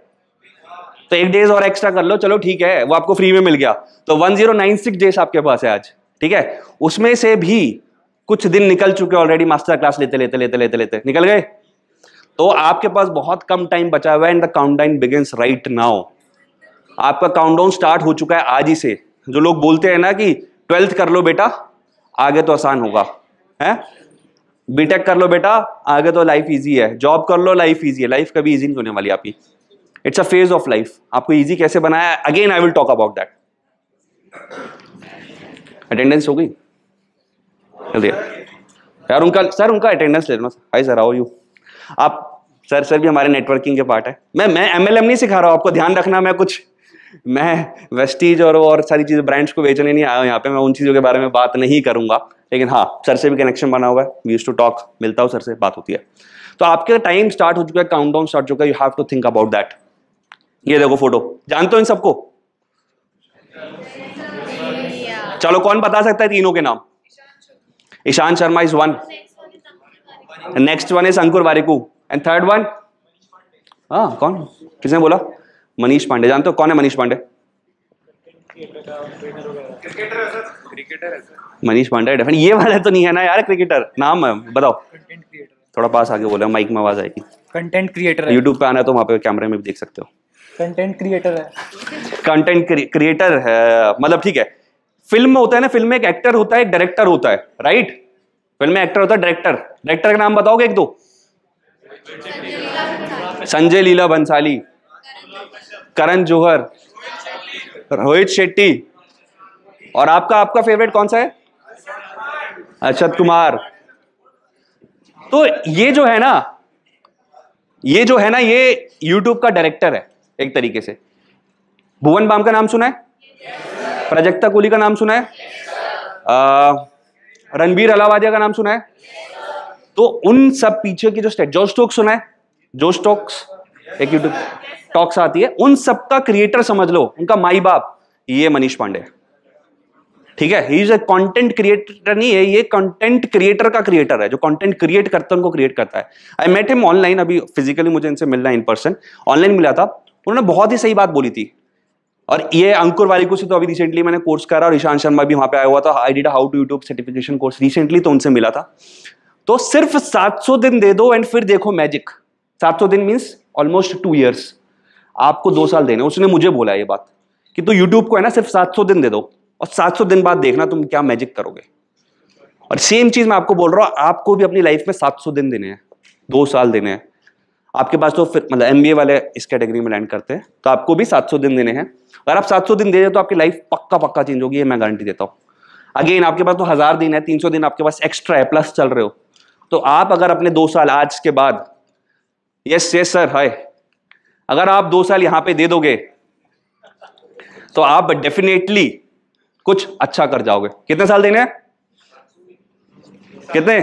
तो एक डेज और एक्स्ट्रा कर लो चलो ठीक है वो आपको फ्री में मिल गया तो 1096 डेज आपके पास है आज ठीक है उसमें से भी कुछ दिन निकल चुके ऑलरेडी मास्टर क्लास लेते लेते लेते लेते लेते निकल गए तो आपके पास बहुत कम टाइम बचा हुआ है and the countdown begins right now आपका डाउन स्टार्ट हो चुका है आज ही से जो लोग बोलते हैं ना कि ट्वेल्थ कर लो बेटा आगे तो आसान होगा है बीटेक कर लो बेटा आगे तो लाइफ इजी है जॉब कर लो लाइफ इजी है लाइफ कभी इजी नहीं होने वाली आपकी it's a phase of life आपको ईजी कैसे बनाया again I will talk about that attendance हो गई यार उनका सर उनका अटेंडेंस ले लेना हाई सर आओ यू आप सर सर भी हमारे नेटवर्किंग के पार्ट है मैं मैं एम नहीं सिखा रहा हूँ आपको ध्यान रखना मैं कुछ मैं वेस्टीज और और सारी चीज़ें ब्रांड्स को बेचने नहीं आया यहाँ पे मैं उन चीज़ों के बारे में बात नहीं करूंगा लेकिन हाँ सर से भी कनेक्शन बना हुआ है वी यूज टू टॉक मिलता हूँ सर से बात होती है तो आपके टाइम स्टार्ट हो चुका है काउंट डाउन स्टार्ट हो चुका है you have to think about that ये देखो फोटो जानते हो इन सबको चलो कौन बता सकता है तीनों के नाम Ishan Sharma is one next one is Ankur Warikoo and third one हाँ कौन किसने बोला मनीष पांडे जानते हो कौन है मनीष पांडे मनीष पांडे डेफिनेट ये वाला तो नहीं है ना यार क्रिकेटर नाम है बताओ थोड़ा पास आगे बोला माइक में आवाज आएगी कंटेंट क्रिएटर यूट्यूब पे आना तो वहाँ पे कैमरे में भी देख सकते हो कंटेंट क्रिएटर है कंटेंट क्रिएटर है मतलब ठीक है फिल्म में होता है ना फिल्म में एक एक्टर होता है एक डायरेक्टर होता है राइट फिल्म में एक्टर होता है डायरेक्टर डायरेक्टर का नाम बताओगे एक दो संजय लीला बंसाली करण जोहर रोहित शेट्टी और आपका आपका फेवरेट कौन सा है अक्षत कुमार तो ये जो है ना ये जो है ना ये यूट्यूब का डायरेक्टर है एक तरीके से भुवन बाम का नाम सुना है yes, प्रजक्ता कोहली का नाम सुना है yes, रणबीर अलावादिया का नाम सुना है yes, तो उन सब पीछे की जो स्टेट जो स्टोक्स सुना है जो स्टोक्स yes, एक यूट्यूब टॉक्स आती है उन सब का क्रिएटर समझ लो उनका माई बाप ये मनीष पांडे ठीक है he is a content creator नहीं है ये कंटेंट क्रिएटर का क्रिएटर है जो कंटेंट क्रिएट करता है उनको क्रिएट करता है आई मेट हिम ऑनलाइन अभी फिजिकली मुझे इनसे मिलना इन पर्सन ऑनलाइन मिला था उन्होंने बहुत ही सही बात बोली थी और ये अंकुर वालिकू से तो अभी रिसेंटली मैंने कोर्स करा और ईशान शर्मा भी वहां पे आया हुआ था I did how to YouTube certification course recently तो उनसे मिला था तो सिर्फ 700 दिन दे दो एंड फिर देखो मैजिक 700 दिन मीन्स ऑलमोस्ट टू ईयर्स आपको दो साल देने उसने मुझे बोला ये बात कि तू यूट्यूब को है ना सिर्फ 700 दिन दे दो और 700 दिन बाद देखना तुम क्या मैजिक करोगे और सेम चीज़ मैं आपको बोल रहा हूँ आपको भी अपनी लाइफ में 700 दिन देने हैं दो साल देने हैं आपके पास तो फिर मतलब एम वाले इस कैटेगरी में लैंड करते हैं तो आपको भी 700 दिन देने हैं अगर आप 700 दिन दे दें तो आपकी लाइफ पक्का पक्का चेंज होगी ये मैं गारंटी देता हूँ अगेन आपके पास तो हज़ार दिन है 300 दिन आपके पास एक्स्ट्रा है प्लस चल रहे हो तो आप अगर अपने दो साल आज के बाद यस यस सर हाय अगर आप दो साल यहाँ पे दे दोगे तो आप डेफिनेटली कुछ अच्छा कर जाओगे कितने साल देने हैं कितने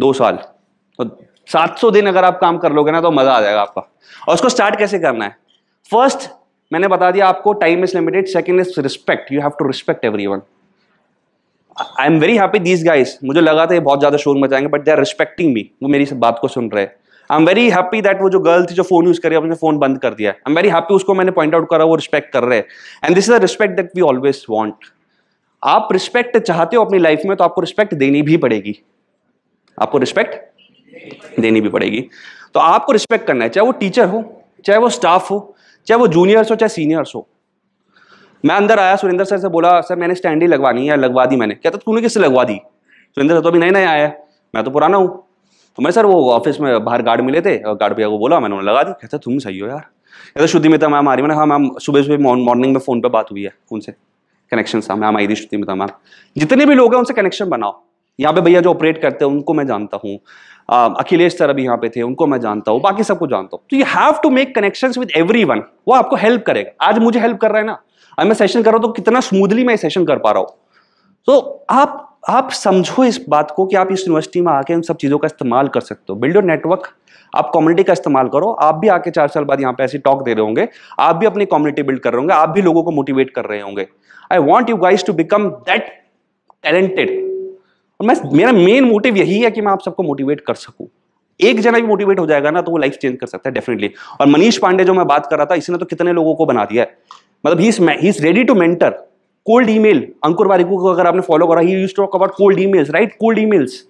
दो साल तो 700 दिन अगर आप काम कर लोगे ना तो मज़ा आ जाएगा आपका और उसको स्टार्ट कैसे करना है फर्स्ट मैंने बता दिया आपको time is limited second is respect you have to respect everyone I am very happy these guys मुझे लगा था ये बहुत ज़्यादा शोर मचाएंगे but they are respecting me वो मेरी बात को सुन रहे हैं I am very happy that वो जो गर्ल थी जो फोन यूज करी अपने फोन बंद कर दिया आई एम वेरी हैप्पी उसको मैंने पॉइंट आउट करा वो रिस्पेक्ट कर रहे हैं and this is the respect that we always want आप रिस्पेक्ट चाहते हो अपनी लाइफ में तो आपको रिस्पेक्ट देनी भी पड़ेगी आपको रिस्पेक्ट देनी भी पड़ेगी तो आपको रिस्पेक्ट करना है चाहे वो टीचर हो चाहे वो स्टाफ हो चाहे वो जूनियर्स हो चाहे सीनियर्स हो मैं अंदर आया सुरेंद्र सर से बोला सर मैंने स्टैंडी लगवानी है लगवा दी मैंने कहता तो तूने किससे लगवा दी सुरेंद्र सर तो अभी नए नए आया मैं तो पुराना हूँ तो मैं सर वो ऑफिस में बाहर गार्ड मिले थे और गार्ड भैया को बोला मैंने उन्हें लगा दी कहता तुम सही हो यार कहते शुद्धि मिता मैम आ रही मैंने हाँ मैम सुबह सुबह मॉर्निंग में फ़ोन पर बात हुई है उनसे कनेक्शन था मैम आई थी शुद्धि मिता मैम जितने भी लोग हैं उनसे कनेक्शन बनाओ यहाँ पे भैया जो ऑपरेट करते हैं उनको मैं जानता हूँ अखिलेश um, सर अभी यहाँ पे थे उनको मैं जानता हूँ बाकी सबको जानता हूँ तो you have to make connection with every वो आपको हेल्प करेगा आज मुझे हेल्प कर रहा है ना अगर मैं सेशन कर रहा हूँ तो कितना स्मूथली मैं सेशन कर पा रहा हूँ तो आप आप समझो इस बात को कि आप इस यूनिवर्सिटी में आके उन सब चीज़ों का इस्तेमाल कर सकते हो बिल्ड योर नेटवर्क आप कम्युनिटी का इस्तेमाल करो आप भी आके चार साल बाद यहाँ पे ऐसे टॉक दे रहे होंगे आप भी अपनी कम्युनिटी बिल्ड कर रहे होंगे आप भी लोगों को मोटिवेट कर रहे होंगे I want you guys to become that talented और मैं मेरा मेन मोटिव यही है कि मैं आप सबको मोटिवेट कर सकूं एक जना भी मोटिवेट हो जाएगा ना तो वो लाइफ चेंज कर सकता है डेफिनेटली और मनीष पांडे जो मैं बात कर रहा था इसने तो कितने लोगों को बना दिया है मतलब he is he is ready to mentor cold email Ankur Warikoo को अगर आपने फॉलो करा he use talk about cold emails right cold emails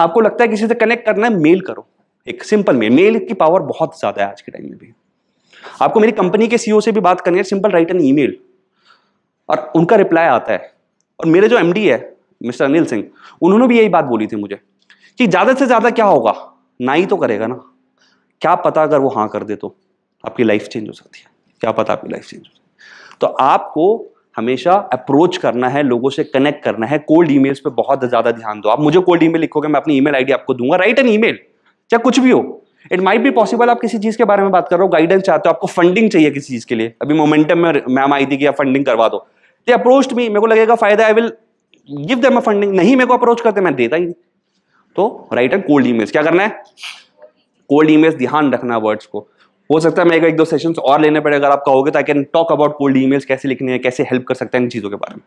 आपको लगता है किसी से कनेक्ट करना है मेल करो एक सिंपल मेल मेल की पावर बहुत ज़्यादा है आज के टाइम में भी आपको मेरी कंपनी के सीईओ से भी बात करनी है सिंपल राइट एन ईमेल और उनका रिप्लाई आता है और मेरे जो एमडी है मिस्टर अनिल सिंह उन्होंने भी यही बात बोली थी मुझे कि ज़्यादा से ज़्यादा क्या होगा ना ही तो करेगा ना क्या पता अगर वो हाँ कर दे तो आपकी लाइफ चेंज हो सकती है क्या पता आपकी लाइफ चेंज हो सकती है तो आपको हमेशा अप्रोच करना है लोगों से कनेक्ट करना है कोल्ड ई पे बहुत ज़्यादा ध्यान दो आप मुझे कोल्ड ई लिखोगे मैं अपनी ईमेल आईडी आपको दूंगा राइट एन ईमेल चाहे कुछ भी हो इट माइट भी पॉसिबल आप किसी चीज़ के बारे में बात कर रहे हो गाइडेंस चाहते हो आपको फंडिंग चाहिए किसी चीज़ के लिए अभी मोमेंटम में मैम आई थी कि आप फंडिंग करवा दो अप्रोच मी मेरे को लगेगा फायदा I will give them funding नहीं मेरे को अप्रोच करते मैं देता ही नहीं तो राइट एंड कोल्ड इमेज क्या करना है कोल्ड इमेज ध्यान रखना वर्ड्स को हो सकता है मेरे को एक दो सेशन और लेने पड़े अगर आप कहोगे तो I can talk about cold emails कैसे लिखने हैं कैसे हेल्प कर सकते हैं इन चीज़ों के बारे में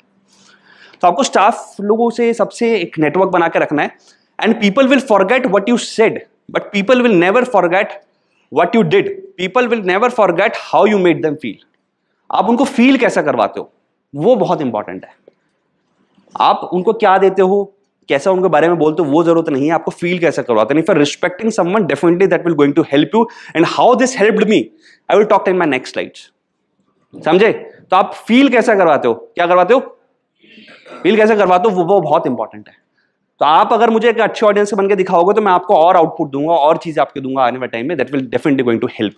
तो आपको स्टाफ लोगों से सबसे एक नेटवर्क बना के रखना है and people will forget what you said but people will never forget what you did people will never forget how you made them feel आप उनको फील कैसा करवाते हो वो बहुत इंपॉर्टेंट है आप उनको क्या देते हो कैसा उनके बारे में बोलते हो वो जरूरत नहीं है आपको फील कैसा करवाते नहीं for respecting someone definitely that will going to help you and how this helped me I will talk in my next light समझे तो आप फील कैसा करवाते हो क्या करवाते हो फील कैसे करवाते हो वो, वो बहुत इंपॉर्टेंट है तो आप अगर मुझे एक अच्छे ऑडियंस से बनकर दिखाओगे तो मैं आपको और आउटपुट दूंगा और चीजें आपके दूंगा आने वाले टाइम में that will definitely going to help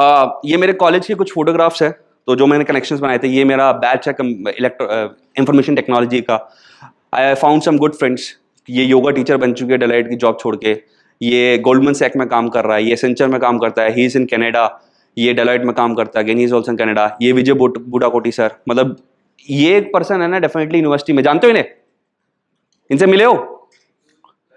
you ये मेरे कॉलेज के कुछ फोटोग्राफ्स हैं तो जो मैंने कनेक्शंस बनाए थे ये मेरा बैच है इलेक्ट्रो इंफॉर्मेशन टेक्नोलॉजी का I found some good friends ये योगा टीचर बन चुके हैं डेलाइट की जॉब छोड़ के ये गोल्डमन सेक में काम कर रहा है ये सेंचर में काम करता है ही इज़ इन कैनेडा ये डेलाइट में काम करता है again he is also in Canada ये विजय बूडाकोटी सर मतलब ये एक पर्सन है ना डेफिनेटली यूनिवर्सिटी में जानते हो इन्हें इनसे मिले हो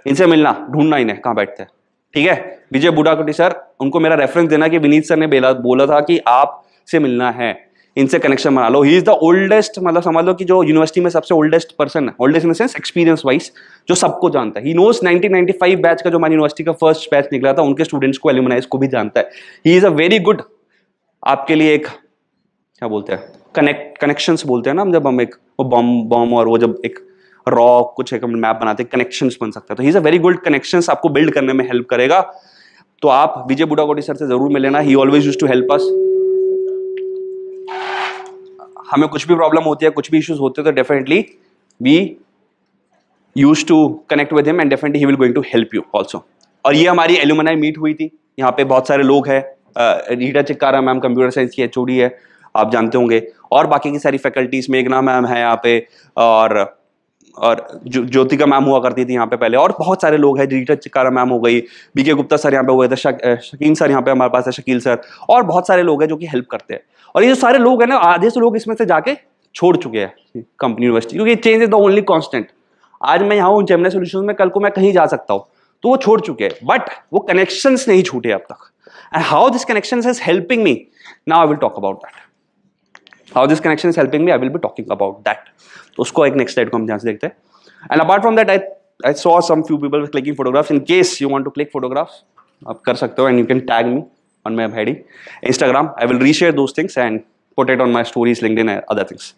इनसे मिलना ढूंढना इन्हें कहाँ बैठते हैं ठीक है विजय बूढ़ाकोटी सर उनको मेरा रेफरेंस देना कि विनीत सर ने बोला था कि आप से मिलना है इनसे कनेक्शन बना लो ही इज़ द ओल्डेस्ट मतलब समझ लो कि जो यूनिवर्सिटी में सबसे ओल्डेस्ट पर्सन है oldest in sense experience wise जो सबको जानता है ही नोस 1995 बैच का जो हमारी यूनिवर्सिटी का फर्स्ट बैच निकला था उनके स्टूडेंट्स को एल्यूमनाइज को भी जानता है he is a very good आपके लिए एक क्या बोलते हैं कनेक्ट कनेक्शन बोलते हैं ना जब हम एक बॉम बॉम और वो जब एक रॉक कुछ एक मैप बनाते हैं कनेक्शन बन सकता है तो he is a very good connection आपको बिल्ड करने में हेल्प करेगा तो आप विजय बुडा कोटी सर से जरूर मिलेना he always use to help us हमें कुछ भी प्रॉब्लम होती है कुछ भी इश्यूज होते हैं तो definitely we use to connect with him and definitely he will going to help you also और ये हमारी एलुमनाई मीट हुई थी यहाँ पे बहुत सारे लोग हैं Rita Chikkara ma'am computer science की एच है आप जानते होंगे और बाकी की सारी फैकल्टीज मेघना मैम है यहाँ पे और और जो ज्योतिका मैम हुआ करती थी यहाँ पे पहले और बहुत सारे लोग हैं रीटा चिक्कारा मैम हो गई बीके गुप्ता सर यहाँ पे हुए थे तो शकीन सर यहाँ पे हमारे पास है शकील सर और बहुत सारे लोग हैं जो कि हेल्प करते हैं और ये जो सारे लोग हैं ना आधे से लोग इसमें से जाके छोड़ चुके हैं कंपनी यूनिवर्सिटी क्योंकि change is the only constant आज मैं यहाँ हूँ जेमना सोल्यूशन में कल को मैं कहीं जा सकता हूँ तो वो छोड़ चुके हैं बट वो कनेक्शन नहीं छूटे अब तक and how this connection is helping me now I will talk about that how this connection is helping me I will be talking about that तो उसको एक नेक्स्ट स्लाइड को हम ध्यान से देखते हैं and apart from that I I saw some few people clicking photographs in case you want to click photographs आप कर सकते हो and you can tag me on my heading Instagram. I will reshare those things and put it on my stories, LinkedIn and other things.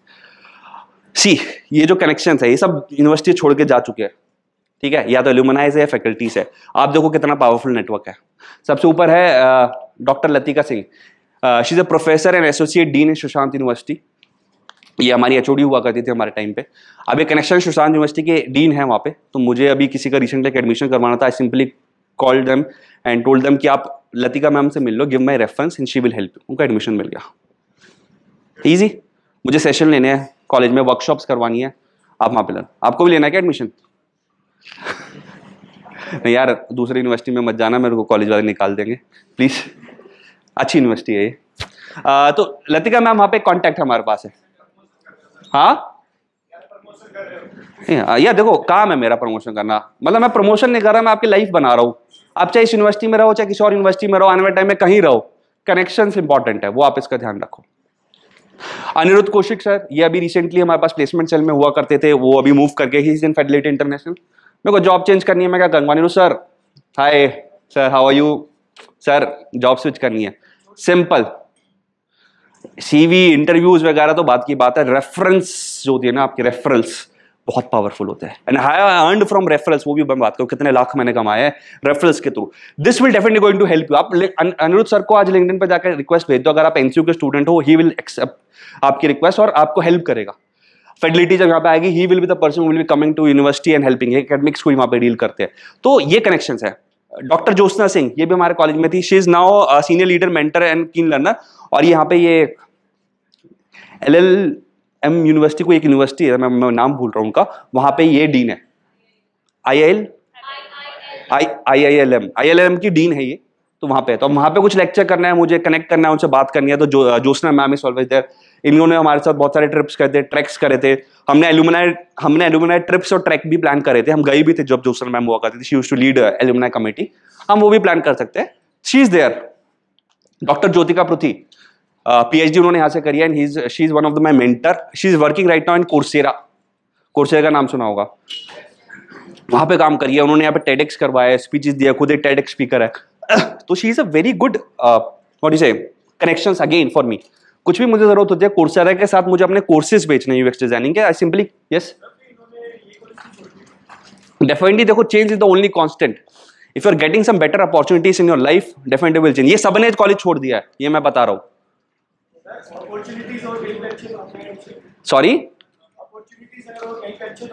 See ये जो connection है ये सब university छोड़ के जा चुके हैं ठीक है या तो एल्यूमनाइज है या फैकल्टीज है आप देखो कितना पावरफुल नेटवर्क है सबसे ऊपर है doctor Latika Singh she is a professor and associate dean है सुशांत यूनिवर्सिटी ये हमारी एच हुआ करती थी हमारे टाइम पे अब ये कनेक्शन सुशांत यूनिवर्सिटी के डीन है वहाँ पे तो मुझे अभी किसी का रिसेंटली एडमिशन करवाना था I simply called them and told them कि आप लतिका मैम से मिल लो give my reference in she will help उनका एडमिशन मिल गया ईजी मुझे सेशन लेने हैं कॉलेज में वर्कशॉप्स करवानी है आप वहाँ पे लेना आपको भी लेना है क्या एडमिशन [LAUGHS] नहीं यार दूसरी यूनिवर्सिटी में मत जाना मेरे को कॉलेज वाले निकाल देंगे प्लीज़ अच्छी यूनिवर्सिटी है ये तो लतिका मैम वहाँ पे कांटेक्ट हमारे पास है हाँ या देखो काम है मेरा प्रमोशन करना मतलब मैं प्रमोशन नहीं कर रहा मैं आपकी लाइफ बना रहा हूँ आप चाहे इस यूनिवर्सिटी में रहो चाहे किसी और यूनिवर्सिटी में रहो आने वाले टाइम में कहीं रहो कनेक्शन इंपॉर्टेंट है वो आप इसका ध्यान रखो अनिरुद्ध कौशिक सर ये अभी रिसेंटली हमारे पास प्लेसमेंट सेल में हुआ करते थे वो अभी मूव करके ही इन फेडिलिटी इंटरनेशनल मेरे को जॉब चेंज करनी है मैं क्या करूँगा Anirudh sir hi sir how are you sir job switch करनी है सिंपल सीवी इंटरव्यूज वगैरह तो बात की बात है रेफरेंस जो होती है ना आपकी रेफरेंस बहुत पावरफुल होते हैं and I earn from referrals वो भी मैं बात करूँ कितने लाख मैंने कमाए हैं रेफरल्स के through this will definitely going to help you आप अनिरुद्ध सर को आज लिंकडिन पर जाकर रिक्वेस्ट भेज दो अगर आप एनसीयू के स्टूडेंट हो ही विल एक्सेप्ट आपकी रिक्वेस्ट और आपको हेल्प करेगा फेडिलिटी जब यहाँ पे आएगी he will be the person will be coming to university and helping academics को यहाँ पे डील करते हैं तो ये कनेक्शन है डॉक्टर ज्योत्सना सिंह ये भी हमारे कॉलेज में थी she is now senior leader mentor and keen learner और यहाँ पे ये एल एल एम यूनिवर्सिटी को एक यूनिवर्सिटी है मैं, मैं नाम भूल रहा हूँ उनका वहाँ पे ये डीन है I I L I I L M I L M की डीन है ये तो वहाँ पे तो वहाँ पे कुछ लेक्चर करना है मुझे कनेक्ट करना है उनसे बात करनी है तो जो Josna ma'am is always there इन्होंने हमारे साथ बहुत सारे ट्रिप्स करे थे ट्रैक्स करे थे हमने एलुमिनाई हमने एलुमिनाई ट्रिप्स और ट्रैक भी प्लान करे थे हम गई भी थे जब जोसना मैम हुआ करते थे she use to lead alumni committee हम वो भी प्लान कर सकते हैं she is there doctor Jyotika Prithvi PhD uh, उन्होंने यहाँ से करी है and he she is one of the my mentor she is working right now in Coursera Coursera का नाम सुना होगा वहां पे काम करी है उन्होंने यहाँ पे टेडेक्स करवाया स्पीचेस दिया खुद एक टेडेक्स स्पीकर है [COUGHS] तो she is a very good what से कनेक्शंस अगेन फॉर मी कुछ भी मुझे ज़रूरत होती है कोर्सेरा के साथ मुझे अपने कोर्सेज बेचने यूएक्स डिजाइनिंग के आई सिंपली यस डेफिनेटली देखो change is the only constant if you are getting some better opportunities in your life definitely will change ये सबने कॉलेज छोड़ दिया है ये मैं बता रहा हूँ सॉरी सर तो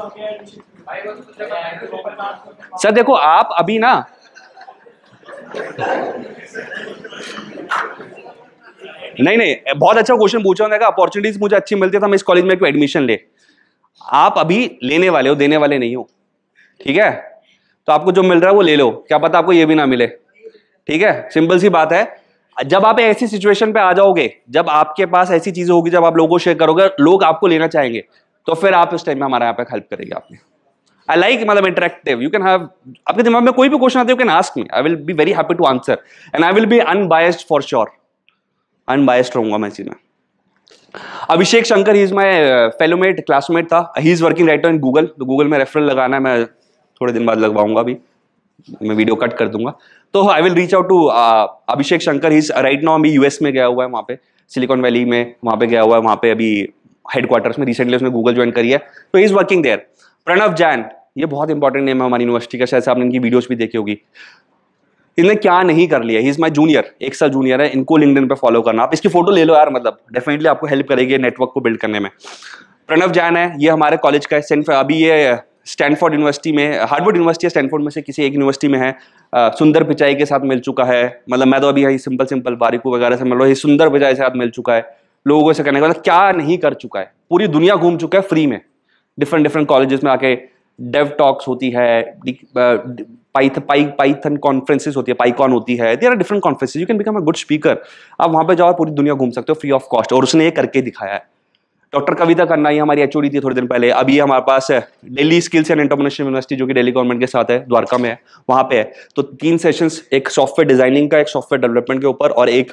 तो देखो आप अभी ना नहीं नहीं बहुत अच्छा क्वेश्चन पूछा होने का अपॉर्चुनिटीज मुझे अच्छी मिलती है तो हम इस कॉलेज में एक एडमिशन ले आप अभी लेने वाले हो देने वाले नहीं हो ठीक है तो आपको जो मिल रहा है वो ले लो क्या पता आपको ये भी ना मिले ठीक है सिंपल सी बात है जब आप ऐसी सिचुएशन पे आ जाओगे जब आपके पास ऐसी चीजें होगी जब आप लोगों को शेयर करोगे लोग आपको लेना चाहेंगे तो फिर आप उस टाइम में हमारे यहाँ पे हेल्प करेंगे आपने आई लाइक मतलब इंटरेक्टिव यू कैन हैव आपके दिमाग में कोई भी क्वेश्चन आते हो can ask me I will be very happy to answer and I will be unbiased for sure unbiased रहूंगा मैं चीज में Abhishek Shankar he is my fellowmate classmate था he is working writer in Google तो गूगल में referral लगाना है मैं थोड़े दिन बाद लगवाऊंगा अभी मैं वीडियो कट कर दूंगा तो I will reach out to Abhishek Shankar is right now अभी यूएस में गया हुआ है वहाँ पे सिलिकॉन वैली में वहाँ पे गया हुआ है वहाँ पे अभी हेडक्वार्टर्स में रिसेंटली उसने गूगल ज्वाइन करी है तो is working there Pranav Jain ये बहुत इंपॉर्टेंट नेम है हमारी यूनिवर्सिटी का शायद आपने इनकी वीडियोज भी देखी होगी इन्हें क्या नहीं कर लिया ही इज माई जूनियर एक साल जूनियर है इनको लिंकडिन पे फॉलो करना आप इसकी फोटो ले लो यार मतलब डेफिनेटली आपको हेल्प करेगी नेटवर्क को बिल्ड करने में प्रणव जैन है ये हमारे कॉलेज का है सेंट अभी ये स्टैनफोर्ड यूनिवर्सिटी में हार्वर्ड यूनिवर्सिटी या स्टैनफोर्ड में से किसी एक यूनिवर्सिटी में है सुंदर पिचाई के साथ मिल चुका है मतलब मैं तो अभी यही सिंपल सिंपल बारिकू वगैरह से मतलब ये सुंदर पिचाई के साथ मिल चुका है लोगों से करने का मतलब क्या नहीं कर चुका है पूरी दुनिया घूम चुका है फ्री में डिफरेंट डिफरेंट कॉलेजेस में आके डेव टॉक्स होती है पाइथ पाई पाइथन कॉन्फ्रेंसेज होती है पाइकॉन होती है there are different conferences you can become a good speaker आप वहाँ पे जाओ पूरी दुनिया घूम सकते हो फ्री ऑफ कॉस्ट और उसने ये करके दिखाया है डॉक्टर कविता करना ही हमारी एच थी थोड़े दिन पहले अभी हमारे पास Delhi skills and entrepreneurship university जो कि डेली गवर्नमेंट के साथ है द्वारका में है वहाँ पे है तो तीन सेशंस एक सॉफ्टवेयर डिजाइनिंग का एक सॉफ्टवेयर डेवलपमेंट के ऊपर और एक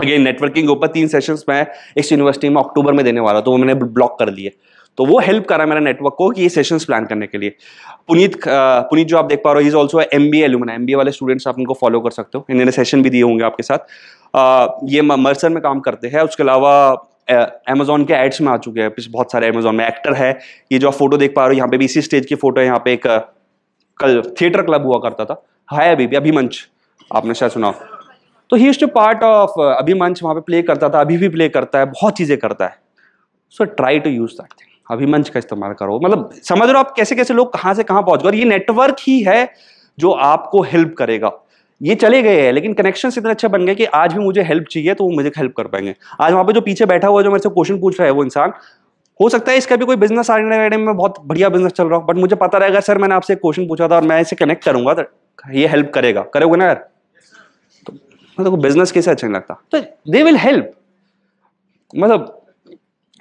अगेन नेटवर्किंग के ऊपर तीन सेशंस मैं इस यूनिवर्सिटी में अक्टूबर में देने वाला तो वो मैंने ब्लॉक कर लिए तो वो हेल्प करा मेरा नेटवर्क को कि ये सेशंस प्लान करने के लिए पुनीत पुनीत जो आप देख पा रहे हो is also M B L M B वाले स्टूडेंट्स आप उनको फॉलो कर सकते हो इन्होंने सेशन भी दिए होंगे आपके साथ आ, ये मर्सर में काम करते हैं उसके अलावा अमेजोन के एड्स में आ चुके हैं बहुत सारे अमेजोन में एक्टर है ये जो आप फोटो देख पा रहे हो यहाँ पे भी इसी स्टेज की फोटो है यहाँ पे एक कल थिएटर क्लब हुआ करता था हाय अभी भी अभिमंच आपने शायद सुना तो he is to part of Abhimanch वहाँ पे प्ले करता था अभी भी प्ले करता है बहुत चीज़ें करता है so try to use that thing Abhimanch का इस्तेमाल करो मतलब समझ रहे हो आप कैसे कैसे लोग कहाँ से कहाँ पहुँच गए और ये नेटवर्क ही है जो आपको हेल्प करेगा ये चले गए हैं लेकिन कनेक्शन इतने अच्छे बन गए कि आज भी मुझे हेल्प चाहिए तो वो मुझे हेल्प कर पाएंगे आज वहाँ पे जो पीछे बैठा हुआ जो मेरे से क्वेश्चन पूछ रहा है वो इंसान हो सकता है इसका भी कोई बिजनेस आने वाले में बहुत बढ़िया बिजनेस चल रहा हो बट मुझे पता रहेगा सर मैंने आपसे क्वेश्चन पूछा था और मैं इसे कनेक्ट करूंगा तो ये हेल्प करेगा करोगे ना यार तो मतलब बिजनेस कैसे अच्छा नहीं लगता तो दे विल हेल्प मतलब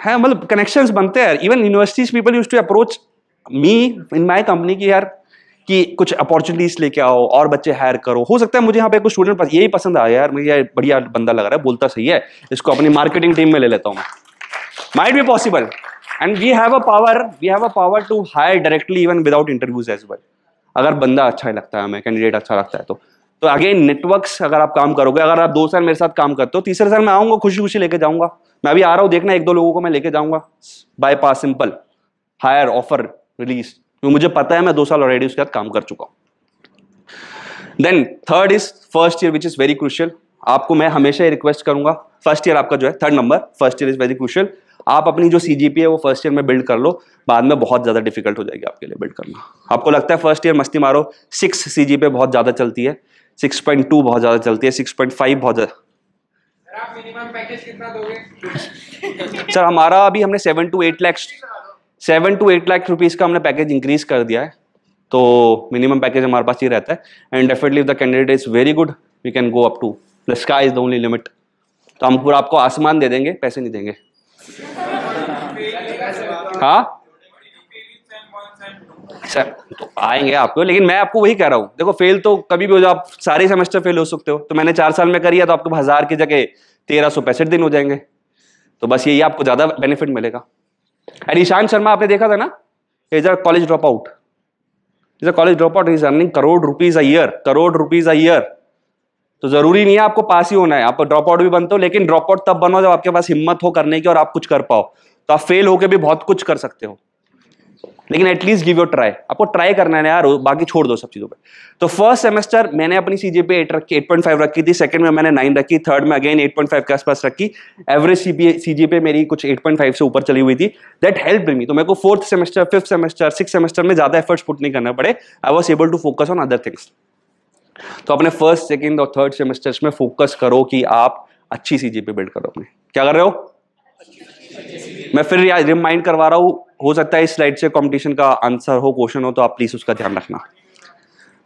है हाँ, मतलब कनेक्शंस बनते हैं even universities people use to approach me in my company की यार कि कुछ अपॉर्चुनिटीज लेके आओ और बच्चे हायर करो हो सकता है मुझे यहाँ पे कुछ स्टूडेंट पास यही पसंद आया यार मुझे बढ़िया बंदा लग रहा है बोलता सही है इसको अपनी मार्केटिंग टीम में ले लेता हूँ might be possible and we have a power we have a power to hire directly even without interviews as well अगर बंदा अच्छा लगता है हमें कैंडिडेट अच्छा लगता है तो तो अगेन नेटवर्क्स अगर आप काम करोगे अगर आप दो साल मेरे साथ काम करते हो तीसरे साल मैं आऊँगा खुशी खुशी लेके जाऊँगा मैं अभी आ रहा हूँ देखना एक दो लोगों को मैं लेके जाऊँगा bypass simple hire offer release क्योंकि तो मुझे पता है मैं दो साल ऑलरेडी उसके साथ काम कर चुका हूं then third is first year which is very crucial आपको मैं हमेशा ये रिक्वेस्ट करूंगा फर्स्ट ईयर आपका जो है third number first year is very crucial आप अपनी जो सी है वो फर्स्ट ईयर में बिल्ड कर लो बाद में बहुत ज़्यादा डिफिकल्ट हो जाएगी आपके लिए बिल्ड करना आपको लगता है फर्स्ट ईयर मस्ती मारो सिक्स सी बहुत ज़्यादा चलती है सिक्स पॉइंट टू बहुत ज़्यादा चलती है सिक्स पॉइंट फाइव बहुत ज़्यादा [LAUGHS] सर हमारा अभी हमने seven to eight lakhs seven to eight lakh rupees का हमने पैकेज इंक्रीज कर दिया है तो मिनिमम पैकेज हमारे पास ही रहता है and definitely the candidate is very good we can go up to the sky is the only limit तो हम पूरा आपको आसमान दे देंगे पैसे नहीं देंगे हाँ सर तो आएंगे आपको लेकिन मैं आपको वही कह रहा हूँ देखो फेल तो कभी भी हो जाओ आप सारे सेमेस्टर फेल हो सकते हो तो मैंने चार साल में करी है तो आपको हज़ार की जगह तेरह सौ पैंसठ दिन हो जाएंगे तो बस यही आपको ज़्यादा बेनिफिट मिलेगा एंड ईशांत शर्मा आपने देखा था ना is a college drop out is a college drop out is earning crore rupees a year crore rupees a year तो जरूरी नहीं है आपको पास ही होना है आप ड्रॉप आउट भी बनते हो लेकिन ड्रॉप आउट तब बनो जब आपके पास हिम्मत हो करने की और आप कुछ कर पाओ तो आप फेल होकर भी बहुत कुछ कर सकते हो लेकिन एटलीस्ट गिव योर ट्राई आपको ट्राई करना है यार बाकी छोड़ दो सब चीज़ों पे तो फर्स्ट सेमेस्टर मैंने अपनी सीजी पे एट रखी एट पॉइंट फाइव रखी थी सेकंड में मैंने नाइन रखी थर्ड में अगेन एट पॉइंट फाइव के आसपास रखी एवरेज सी सी पे मेरी कुछ एट पॉइंट फाइव से ऊपर चली हुई थी दैट हेल्प मी तो मेरे को fourth semester fifth semester six semester में ज़्यादा एफर्ट्स पुट नहीं करना पड़े I was able to focus on other things तो अपने फर्स्ट सेकेंड और थर्ड सेमेस्टर में फोकस करो कि आप अच्छी सी जी बिल्ड करो अपने क्या कर रहे हो मैं फिर रिमाइंड करवा रहा हूँ हो सकता है इस स्लाइड से कंपटीशन का आंसर हो क्वेश्चन हो तो आप प्लीज उसका ध्यान रखना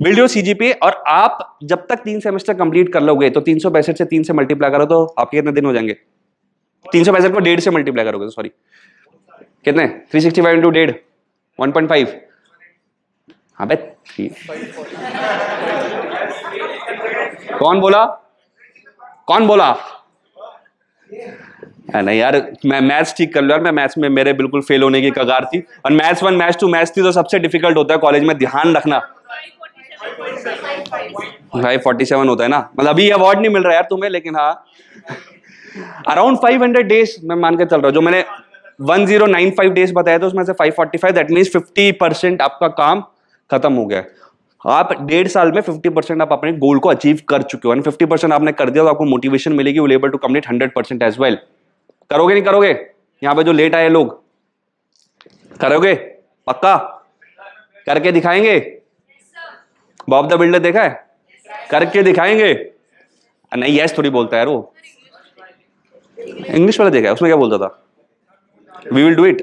बिल्ड योर और आप जब तक तीन सेमेस्टर कंप्लीट कर लोगे तो तीन सौ से तीन से मल्टीप्लाई करो तो आपके कितने दिन हो जाएंगे तीन सौ पैसठ को डेढ़ से मल्टीप्लाई करोगे सॉरी कितने थ्री सिक्सटी फाइव इंटू डेढ़ वन पॉइंट फाइव हाँ भाई कौन बोला कौन बोला है ना यार मैं मैथ्स ठीक कर लो यार मैं मैथ्स में मेरे बिल्कुल फेल होने की कगार थी और maths one maths two maths थी तो सबसे डिफिकल्ट होता है कॉलेज में ध्यान रखना फाइव फोर्टी सेवन होता है ना मतलब अभी अवार्ड नहीं मिल रहा यार तुम्हें लेकिन हाँ अराउंड फाइव हंड्रेड डेज मैं मान के चल रहा हूँ जो मैंने one zero nine five days बताया था उसमें से five forty five that means fifty percent आपका काम खत्म हो गया आप डेढ़ साल में फिफ्टी परसेंट आप अपने गोल को अचीव कर चुके हो फिफ्टी परसेंट आपने कर दिया तो आपको मोटिवेशन मिलेगी वो able to complete hundred percent as well करोगे नहीं करोगे यहां पे जो लेट आए लोग करोगे पक्का करके दिखाएंगे बॉब द बिल्डर देखा है करके दिखाएंगे नहीं यस थोड़ी बोलता है वो इंग्लिश वाला देखा है उसमें क्या बोलता था we will do it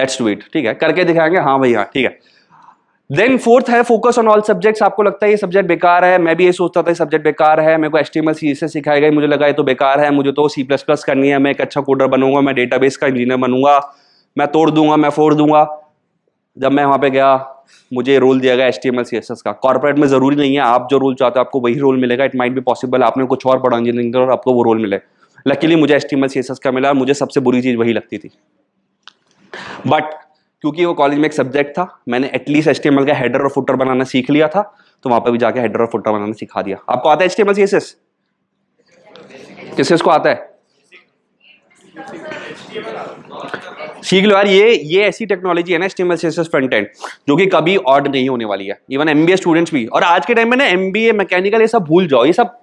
let's do it ठीक है करके दिखाएंगे हाँ भाई हाँ ठीक है देन फोर्थ है फोकस ऑन ऑल सब्जेक्ट्स आपको लगता है ये सब्जेक्ट बेकार है मैं भी ये सोचता था ये सब्जेक्ट बेकार है मेरे को S T M L C सिखाई गई मुझे लगा ये तो बेकार है मुझे तो सी प्लस प्लस करनी है मैं एक अच्छा कोडर बनूंगा मैं डेटाबेस का इंजीनियर बनूंगा मैं तोड़ दूंगा मैं फोड़ दूंगा जब मैं वहाँ पे गया मुझे रोल दिया गया S T M L C S S का कॉर्पोरेट में ज़रूरी नहीं है आप जो रोल चाहते हो आपको वही रोल मिलेगा इट माइट भी पॉसिबल आपने कुछ और पढ़ा इंजीनियरिंग और आपको वो रोल मिले लकीली मुझे S T M L C S S का मिला और मुझे सबसे बुरी चीज़ वही लगती थी बट क्योंकि वो कॉलेज में एक सब्जेक्ट था मैंने एटलीस्ट एच का हेडर और फुटर बनाना सीख लिया था तो वहाँ पर भी जाकर हेडर और फुटर बनाना सिखा दिया आपको आता है H T M L C S किस किस को आता है सीख लो यार ये ये ऐसी टेक्नोलॉजी है ना एच टी फ्रंट एंड जो कि कभी ऑर्ड नहीं होने वाली है इवन एमबीए स्टूडेंट्स भी और आज के टाइम में ना एमबीए मैकेनिकल ये सब भूल जाओ ये सब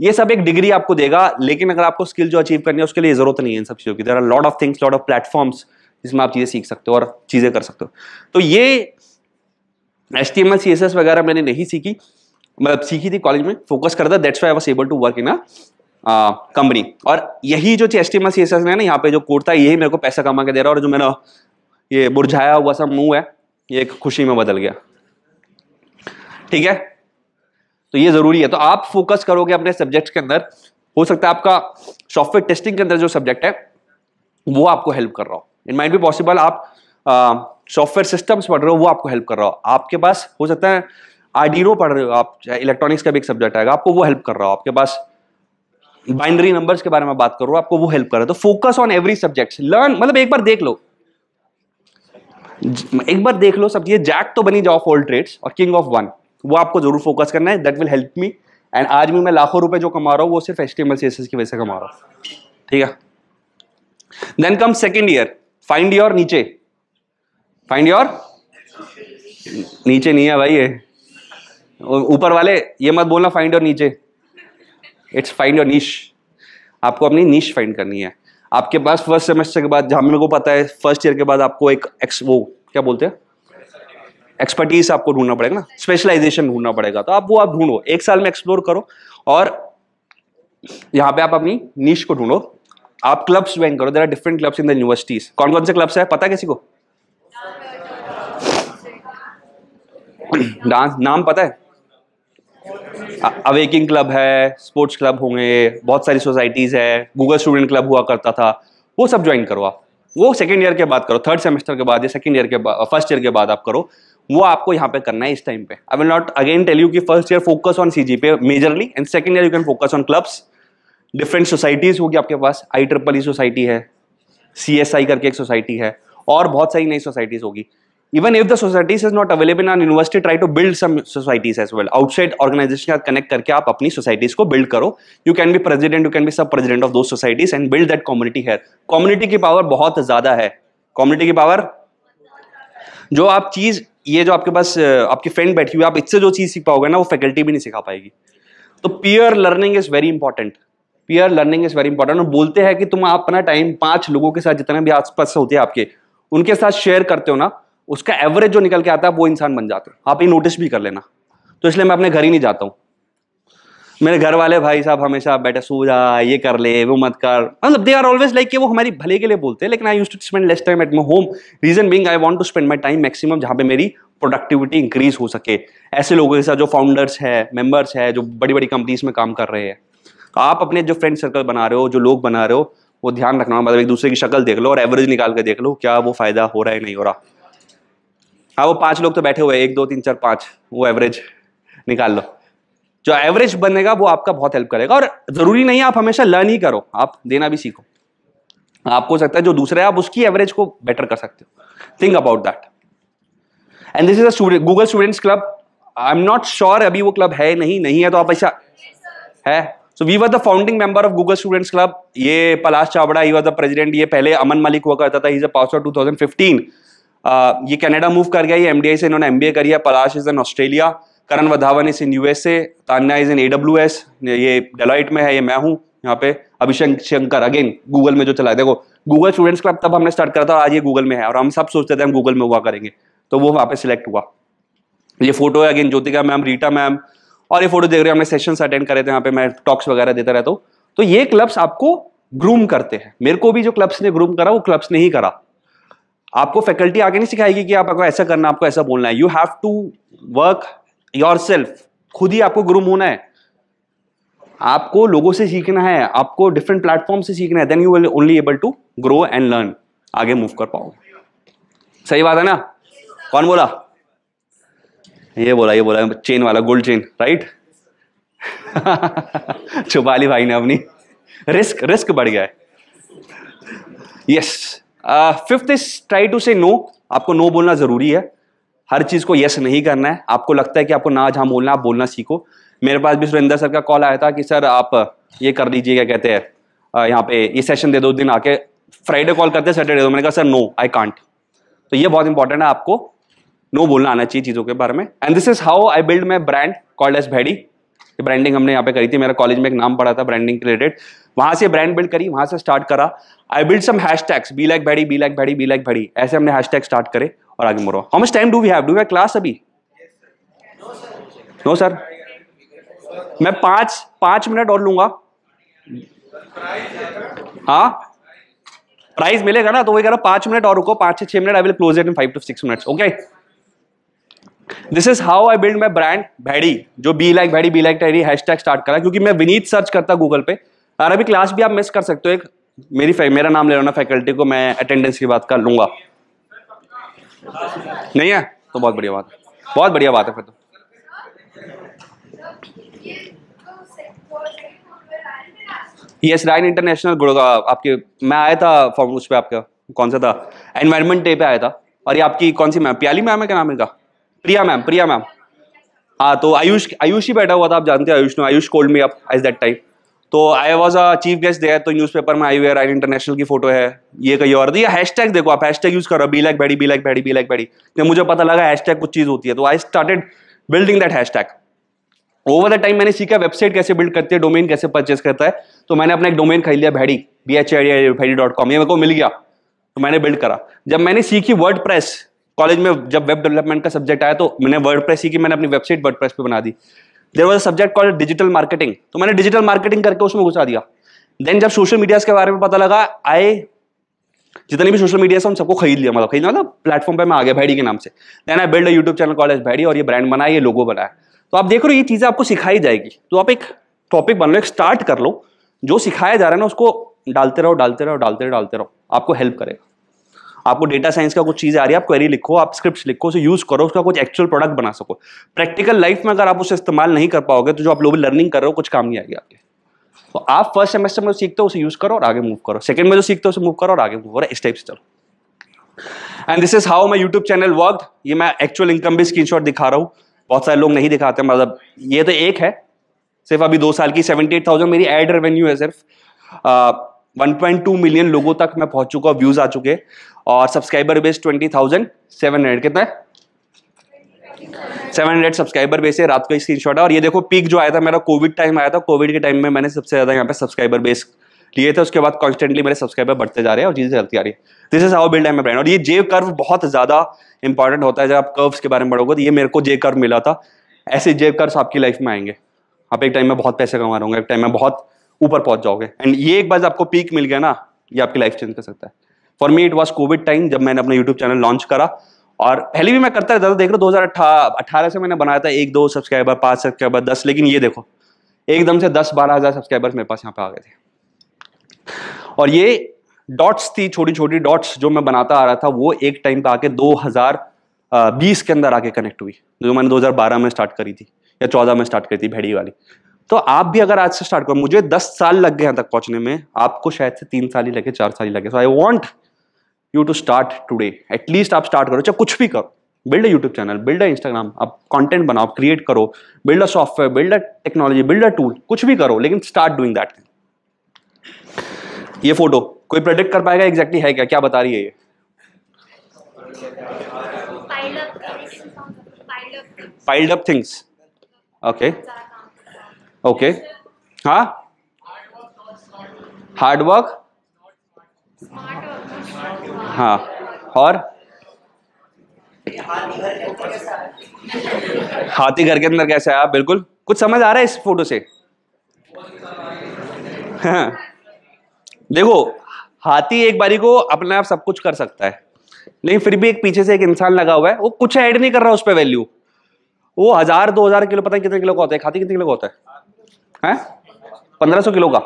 ये सब एक डिग्री आपको देगा लेकिन अगर आपको स्किल जो अचीव करनी है उसके लिए जरूरत नहीं है इन सब चीज़ों की there are lot of things lot of platforms जिसमें आप चीज़ें सीख सकते हो और चीज़ें कर सकते हो तो ये H T M L C S S वगैरह मैंने नहीं सीखी मतलब सीखी थी कॉलेज में फोकस करता that's why was able to work in a company और यही जो H T M L C S S है ना यहाँ पे जो कोर्ट था यही मेरे को पैसा कमा के दे रहा और जो मेरा ये बुरझाया हुआ सा मुंह है ये एक खुशी में बदल गया ठीक है तो ये ज़रूरी है तो आप फोकस करोगे अपने सब्जेक्ट के अंदर हो सकता है आपका सॉफ्टवेयर टेस्टिंग के अंदर जो सब्जेक्ट है वो आपको हेल्प कर रहा हो इट माइट भी पॉसिबल आप सॉफ्टवेयर सिस्टम्स पढ़ रहे हो वो आपको हेल्प कर रहा हो आपके पास हो सकता है आर्डिनो पढ़ रहे हो आप इलेक्ट्रॉनिक्स का भी एक सब्जेक्ट आएगा आपको वो हेल्प कर रहा हो आपके पास बाइनरी नंबर्स के बारे में बात कर रहा हो आपको वो हेल्प कर रहा है तो focus on every subject learn मतलब एक बार देख लो एक बार देख लो सब ये जैक तो बनी जाओ ऑल ट्रेड्स और किंग ऑफ वन वो आपको जरूर फोकस करना है that will help me and आज भी मैं लाखों रुपए जो कमा रहा हूँ वो सिर्फ S T M L C S S की वजह से कमा रहा हूँ ठीक है then come second year find your niche find your niche नहीं है भाई ये ऊपर वाले ये मत बोलना find your niche it's find your niche आपको अपनी नीश फाइंड करनी है आपके पास फर्स्ट सेमेस्टर के बाद जहां मेरे को पता है फर्स्ट ईयर के बाद आपको एक एक्स वो क्या बोलते हैं एक्सपर्टीज आपको ढूंढना पड़ेगा ना स्पेशलाइजेशन ढूंढना पड़ेगा तो आप वो आप ढूंढो एक साल में एक्सप्लोर करो और यहाँ पे आप अपनी नीच को ढूंढो आप क्लब्स ज्वाइन करो there are different clubs in the universities कौन कौन से क्लब्स है पता है किसी को डांस नाम पता है अवेकिंग क्लब है स्पोर्ट्स क्लब होंगे बहुत सारी सोसाइटीज़ है गूगल स्टूडेंट क्लब हुआ करता था वो सब ज्वाइन करो आप वो सेकेंड ईयर के बाद करो थर्ड सेमेस्टर के बाद या सेकेंड ईयर के बाद फर्स्ट ईयर के बाद आप करो वो आपको यहाँ पे करना है इस टाइम पे I will not again tell you कि first year focus on C P majorly and second year you can focus on clubs different societies होगी आपके पास आई ट्रिपल ई सोसाइटी है सी एस आई करके एक society है और बहुत सारी नई सोसाइटीज होगी even if the societies is not available on university try to build some societies as well outside organization का कनेक्ट करके आप अपनी सोसाइटीज को बिल्ड करो you can be president you can be sub president of two societies and build that community है community की power बहुत ज्यादा है कम्युनिटी की पावर जो आप चीज ये जो आपके पास आपकी फ्रेंड बैठी हुई आप इससे जो चीज सीख पाओगे ना वो फैकल्टी भी नहीं सिखा पाएगी तो peer learning is very important peer learning is very important और बोलते हैं कि तुम आप अपना टाइम पांच लोगों के साथ जितने भी आसपास होते हैं आपके उनके साथ शेयर करते हो ना उसका एवरेज जो निकल के आता है वो इंसान बन जाते हो आप ये नोटिस भी कर लेना तो इसलिए मैं अपने घर ही नहीं जाता हूँ मेरे घर वाले भाई साहब हमेशा बेटा सो जा ये कर ले वो मत कर मतलब दे आर ऑलवेज लाइक कि वो हमारी भले के लिए बोलते हैं लेकिन I use to spend less time at my home reason being I want to spend my time maximum जहाँ पे मेरी प्रोडक्टिविटी इंक्रीज हो सके ऐसे लोगों के साथ जो फाउंडर्स है मेंबर्स है जो बड़ी बड़ी कंपनीज में काम कर रहे हैं आप अपने जो फ्रेंड सर्कल बना रहे हो जो लोग बना रहे हो वो ध्यान रखना मतलब एक दूसरे की शक्ल देख लो और एवरेज निकाल के देख लो क्या वो फ़ायदा हो रहा है नहीं हो रहा हाँ वो पाँच लोग तो बैठे हुए एक दो तीन चार पाँच वो एवरेज निकाल लो जो एवरेज बनेगा वो आपका बहुत हेल्प करेगा और ज़रूरी नहीं आप हमेशा लर्न ही करो आप देना भी सीखो आपको सकता है जो दूसरा है आप उसकी एवरेज को बेटर कर सकते हो think about that and this is Google students club I am not sure अभी वो क्लब है नहीं नहीं है तो आप ऐसा है so we were the founding member of Google students club ये Palash Chawda he was the president ये पहले अमन मलिक हुआ करता था is a pass out 2015 uh, ये कनाडा मूव कर गया ये एमडीआई से इन्होंने एमबीए करी है Palash is in Australia Karan Wadhawan is in USA Tanya is in S ये डेलाइट में है ये मैं हूँ यहाँ पे अभिशंक शंकर अगेन गूगल में जो चला देखो गूगल स्टूडेंट्स क्लब तब हमने स्टार्ट करा था आज ये गूगल में है और हम सब सोचते थे हम गूगल में हुआ करेंगे तो वो वहाँ पे सिलेक्ट हुआ ये फोटो है again Jyotika ma'am Rita ma'am और ये फोटो देख रहे हो हमने सेशन अटेंड करे थे यहाँ पे मैं टॉक्स वगैरह देता रहता हूँ तो ये क्लब्स आपको ग्रूम करते हैं मेरे को भी जो क्लब्स ने ग्रूम करा वो क्लब्स ने ही करा आपको फैकल्टी आगे नहीं सिखाएगी कि आपको ऐसा करना आपको ऐसा बोलना है you have to work your खुद ही आपको ग्रूम होना है आपको लोगों से सीखना है आपको डिफरेंट प्लेटफॉर्म से सीखना है then you will only able to grow and learn आगे मूव कर पाओगे सही बात है ना कौन बोला ये बोला ये बोला चेन वाला गोल्ड चेन राइट छुपा ली भाई ने अपनी रिस्क रिस्क बढ़ गया है yes fifth is try to say no आपको नो बोलना ज़रूरी है हर चीज़ को यस yes नहीं करना है आपको लगता है कि आपको ना जहाँ बोलना आप बोलना सीखो मेरे पास भी सुरेंद्र सर का कॉल आया था कि सर आप ये कर लीजिए क्या कहते हैं यहाँ पे ये सेशन दे दो दिन आके फ्राइडे कॉल करते हैं सैटरडे दो मैंने कहा सर नो आई कांट तो ये बहुत इंपॉर्टेंट है आपको नो बोलना आना चाहिए चीज़ों के बारे में and this is how I build my brand called S Bhaidi branding हमने यहाँ पे करी थी मेरा कॉलेज में एक नाम पड़ा था ब्रांडिंग रिलेटेड वहां से ब्रांड बिल्ड करी वहां से स्टार्ट करा I build some hashtags be like Bhaidi be like Bhaidi be like Bhaidi ऐसे हमने हैश टैग स्टार्ट करे और आगे मोरो how much time do we have do we class अभी नो सर मैं पांच पांच मिनट और लूंगा हाँ प्राइस मिलेगा ना तो वही कह रहा हूँ पांच मिनट और रुको पांच से छह minute I will close it in five to six minutes okay this is how I build my brand Bhaidi जो be like Bhaidi be like टैडी हैश टैग स्टार्ट करा क्योंकि मैं विनीत सर्च करता गूगल पे अरबी क्लास भी आप मिस कर सकते हो एक मेरी मेरा नाम ले रहा ना फैकल्टी को मैं अटेंडेंस की बात कर लूंगा नहीं है तो बहुत बढ़िया बात है बहुत बढ़िया बात है फिर तो यस राइन इंटरनेशनल गुड़गा आपके मैं आया था फॉर्म उस पर आपका कौन सा था एनवायरमेंट डे पे आया था और ये आपकी कौन सी मैम प्याली मैम है क्या नाम इनका प्रिया मैम प्रिया मैम हाँ तो आयुष आयुष ही बैठा हुआ था आप जानते हो आयुष ने आयुष कोल्ड तो तो में अप एज दैट टाइम तो I was a chief guest there तो न्यूज़पेपर में आई हुई आई इंटरनेशनल की फोटो है ये कही और थी हैश टैग देखो आप हैश टैग यूज़ करो be like Baidi be like Baidi be like Baidi तो मुझे पता लगा हैश टैग कुछ चीज़ होती है तो I started building that hashtag over the time मैंने सीखा वेबसाइट कैसे बिल्ड करती है डोमेन कैसे परचेस करता है तो मैंने अपना एक डोमेन खरीद लिया Bhaidi B H I D dot com ये मेरे को मिल गया तो मैंने बिल्ड करा जब मैंने सीखी वर्ड प्रेस कॉलेज में जब वेब डेवलपमेंट का सब्जेक्ट आया तो मैंने वर्ड ही की मैंने अपनी वेबसाइट वर्ड पे बना दी there was subject call digital marketing तो मैंने डिजिटल मार्केटिंग करके उसमें घुसा दिया देन जब सोशल मीडिया के बारे में पता लगा आए जितने भी सोशल मीडिया से हम सबको खरीद लिया मतलब खरीद मतलब प्लेटफॉर्म पर मैं आ गया भैडी के नाम से then I build YouTube channel college Bhaidi और ये ब्रांड बनाया ये लोगो बनाया तो आप देख रहे हो ये चीज़ें आपको सिखाई जाएगी तो आप एक टॉपिक बन लो एक स्टार्ट कर लो जो सिखाया जा रहा है ना उसको डालते रहो डालते रहो डालते रहो डालते रहो आपको हेल्प करेगा आपको डेटा साइंस का कुछ चीज़ें आ रही है आप क्वेरी लिखो आप स्क्रिप्ट लिखो उसे यूज़ करो उसका कुछ एक्चुअल प्रोडक्ट बना सको प्रैक्टिकल लाइफ में अगर आप उसे इस्तेमाल नहीं कर पाओगे तो जो आप लोग लर्निंग कर रहे हो कुछ काम नहीं आएगी आपके तो आप फर्स्ट सेमेस्टर में जो सीखते हो उसे यूज़ करो और आगे मूव करो सेकंड में जो सीखते हो उसे मूव करो और आगे मूव करो इस टाइप से चलो and this is how my YouTube channel work ये मैं एक्चुअल इनकम भी स्क्रीनशॉट दिखा रहा हूँ बहुत सारे लोग नहीं दिखाते मतलब ये तो एक है सिर्फ अभी दो साल की सेवेंटी एट थाउजेंड मेरी एड रेवेन्यू है सिर्फ 1.2 मिलियन लोगों तक मैं पहुंच चुका व्यूज आ चुके और सब्सक्राइबर बेस 20,700 कितना है 700 सब्सक्राइबर बेस है रात को स्क्रीन शॉट है और ये देखो पीक जो आया था मेरा कोविड टाइम आया था कोविड के टाइम में मैंने सबसे ज्यादा यहाँ पे सब्सक्राइबर बेस लिए थे उसके बाद कॉन्स्टेंटली मेरे सब्सक्राइबर बढ़ते जा रहे हैं और चीज़ें चलती आ रही है this is how build I brand और ये जे कर्व बहुत ज़्यादा इंपॉर्टेंट होता है जब आप कर्व्स के बारे में पढ़ोगे तो ये मेरे को जे कर्व मिला था ऐसे जे कर्व्स आपकी लाइफ में आएंगे आप एक टाइम में बहुत पैसे कमा रहे एक टाइम में बहुत ऊपर पहुंच जाओगे एंड ये एक बार आपको पीक मिल गया ना ये आपकी लाइफ चेंज कर सकता है for me it was Covid time जब मैंने अपना यूट्यूब चैनल लॉन्च करा और पहले भी मैं करता ज़्यादा देख रहा दो हज़ार अठारह से मैंने बनाया था एक दो सब्सक्राइबर पाँच सब्सक्राइबर दस लेकिन ये देखो एकदम से दस बारह हज़ार सब्सक्राइबर्स मेरे पास यहाँ पे आ गए थे और ये डॉट्स थी छोटी छोटी डॉट्स जो मैं बनाता आ रहा था वो एक टाइम पे आके 2020 के अंदर आके कनेक्ट हुई जो मैंने 2012 में स्टार्ट करी थी या 14 में स्टार्ट करी थी भेड़ी वाली तो आप भी अगर आज से स्टार्ट करो मुझे दस साल लग गए यहां तक पहुंचने में आपको शायद से तीन साल ही लगे चार साल ही लगे so I want you to start today at least आप स्टार्ट करो चाहे कुछ भी करो build a YouTube channel build a Instagram आप कॉन्टेंट बनाओ क्रिएट करो build a software build a technology build a tool कुछ भी करो लेकिन स्टार्ट डूइंग दैट ये फोटो कोई प्रोडिक्ट कर पाएगा एग्जैक्टली exactly है क्या क्या बता रही है ये piled up things okay okay हाँ हार्डवर्क हाँ और हाथी घर के अंदर कैसा है आप बिल्कुल कुछ समझ आ रहा है इस फोटो से हाँ। देखो हाथी एक बारी को अपने आप सब कुछ कर सकता है लेकिन फिर भी एक पीछे से एक इंसान लगा हुआ है वो कुछ ऐड नहीं कर रहा उस पर वैल्यू वो हजार दो हजार किलो पता है कितने किलो का होता है हाथी कितने किलो का होता है है पंद्रह सौ किलो का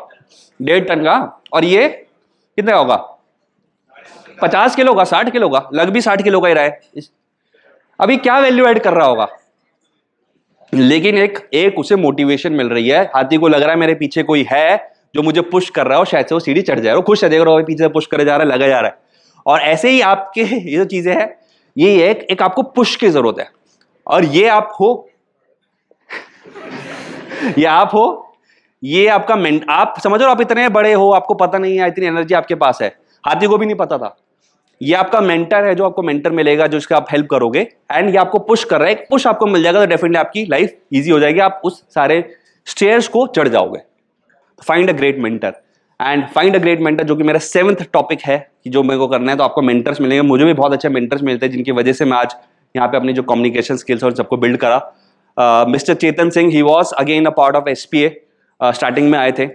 डेढ़ टन का और ये कितने का होगा पचास किलो का साठ किलो का लग भी साठ किलो का ही रहा है अभी क्या वैल्यू एड कर रहा होगा लेकिन एक एक उसे मोटिवेशन मिल रही है हाथी को लग रहा है मेरे पीछे कोई है जो मुझे पुश कर रहा हो शायद से वो सीढ़ी चढ़ जाए हो खुश है देख रहा हो पीछे पुश करे जा रहा है लगा जा रहा है और ऐसे ही आपके ये जो चीजें हैं ये एक एक आपको पुश की जरूरत है और ये आप हो [LAUGHS] ये आप हो ये आपका मेंट आप समझो आप इतने बड़े हो आपको पता नहीं है इतनी एनर्जी आपके पास है हाथी को भी नहीं पता था ये आपका मेंटर है जो आपको मेंटर मिलेगा जो इसका आप हेल्प करोगे एंड ये आपको पुश कर रहा है एक पुश आपको मिल जाएगा तो डेफिनेटली आपकी लाइफ ईजी हो जाएगी आप उस सारे स्टेयर्स को चढ़ जाओगे find a great mentor and find a great mentor जो कि मेरा सेवंथ टॉपिक है कि जो मेरे को करना है तो आपको मेंटर्स मिलेंगे मुझे भी बहुत अच्छे मेंटर्स मिलते हैं जिनकी वजह से मैं आज यहाँ पे अपनी जो कम्युनिकेशन स्किल्स और सबको बिल्ड करा mister Chetan Singh he was again a part of S P A starting में आए थे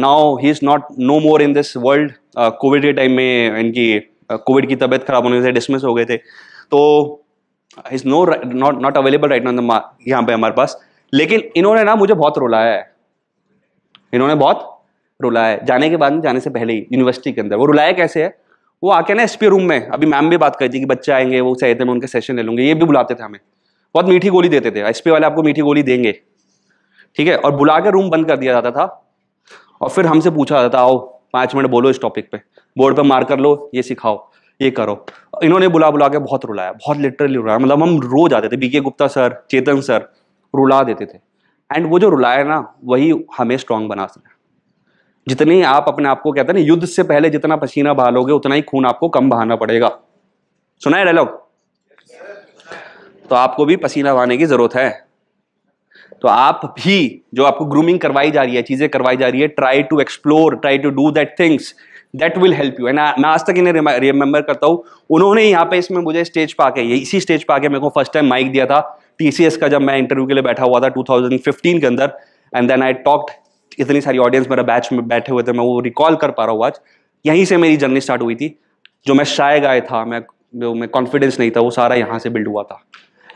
now he is not no more in this world Covid के टाइम में इनकी कोविड की तबीयत खराब होने से डिसमिस हो गए थे तो is no not not available right नॉन यहाँ पे हमारे पास लेकिन इन्होंने ना मुझे बहुत रुलाया है इन्होंने बहुत रुलाया है जाने के बाद जाने से पहले ही यूनिवर्सिटी के अंदर वो रुलाया कैसे है वो आके ना एस रूम में अभी मैम भी बात करती थी कि बच्चे आएंगे वो थे तो मैं उनके सेशन ले लूँगी ये भी बुलाते थे हमें बहुत मीठी गोली देते थे एस वाले आपको मीठी गोली देंगे ठीक है और बुला के रूम बंद कर दिया जाता था और फिर हमसे पूछा जाता था आओ पांच मिनट बोलो इस टॉपिक पे बोर्ड पे मार कर लो ये सिखाओ ये करो इन्होंने बुला बुला के बहुत रुलाया बहुत लिटरली रुलाया मतलब हम रो जाते थे B K Gupta sir Chetan sir रुला देते थे एंड वो जो रुलाया ना वही हमें स्ट्रांग बना सके जितने आप अपने आप को कहते हैं ना युद्ध से पहले जितना पसीना बहालोगे उतना ही खून आपको कम बहाना पड़ेगा सुना है डायलॉग तो आपको भी पसीना बहाने की जरूरत है तो आप भी जो आपको ग्रूमिंग करवाई जा रही है चीज़ें करवाई जा रही है try to explore try to do that things that will help you and मैं आज तक इन्हें रिमेंबर करता हूँ उन्होंने यहाँ पे इसमें मुझे स्टेज पा के इसी स्टेज पा के मेरे को फर्स्ट टाइम माइक दिया था टी का जब मैं इंटरव्यू के लिए बैठा हुआ था 2015 के अंदर एंड देन आई टॉक्ट इतनी सारी ऑडियंस मेरा बैच में बैठे हुए थे मैं वो रिकॉल कर पा रहा हूँ आज यहीं से मेरी जर्नी स्टार्ट हुई थी जो मैं शायद आया था मैं जो मैं कॉन्फिडेंस नहीं था वो सारा यहाँ से बिल्ड हुआ था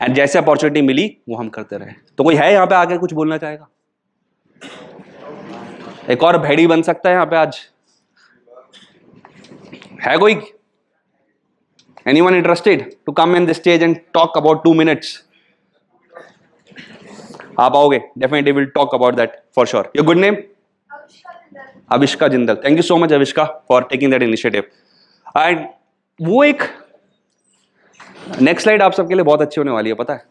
एंड जैसे अपॉर्चुनिटी मिली वो हम करते रहे तो कोई है यहाँ पे आगे कुछ बोलना चाहेगा एक और भेड़ी बन सकता है यहाँ पे आज है कोई anyone interested to come in the stage and talk about two minutes आप आओगे definitely will talk about that for sure your good name Avishka Jindal thank you so much Avishka for taking that initiative and वो एक next slide आप सबके लिए बहुत अच्छी होने वाली है पता है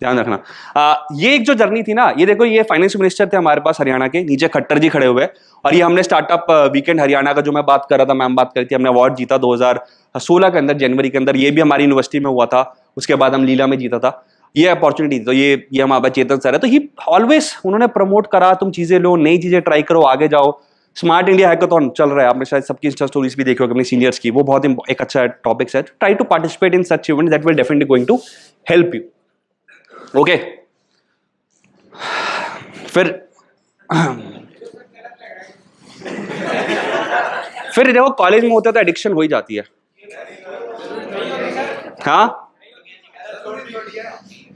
ध्यान रखना आ, ये एक जो जर्नी थी ना ये देखो ये फाइनेंस मिनिस्टर थे हमारे पास हरियाणा के नीचे खट्टर जी खड़े हुए और ये हमने स्टार्टअप वीकेंड हरियाणा का जो मैं बात कर रहा था मैम बात करी थी हमने अवार्ड जीता 2016 के अंदर जनवरी के अंदर ये भी हमारी यूनिवर्सिटी में हुआ था उसके बाद हम लीला में जीता था ये अपॉर्चुनिटी तो ये ये हमारा चेतन सर है तो ही ऑलवेज उन्होंने प्रमोट करा तुम चीज़ें लो नई चीज़ें ट्राई करो आगे जाओ स्मार्ट इंडिया हैकाथॉन चल रहा है आपने शायद सबकी इंस्टा स्टोरीज भी देखी होगी अपने सीनियर्स की वो बहुत ही एक अच्छा टॉपिक है try to participate in such event that will definitely going to help you okay फिर फिर देखो कॉलेज में होता तो एडिक्शन हो ही जाती है हाँ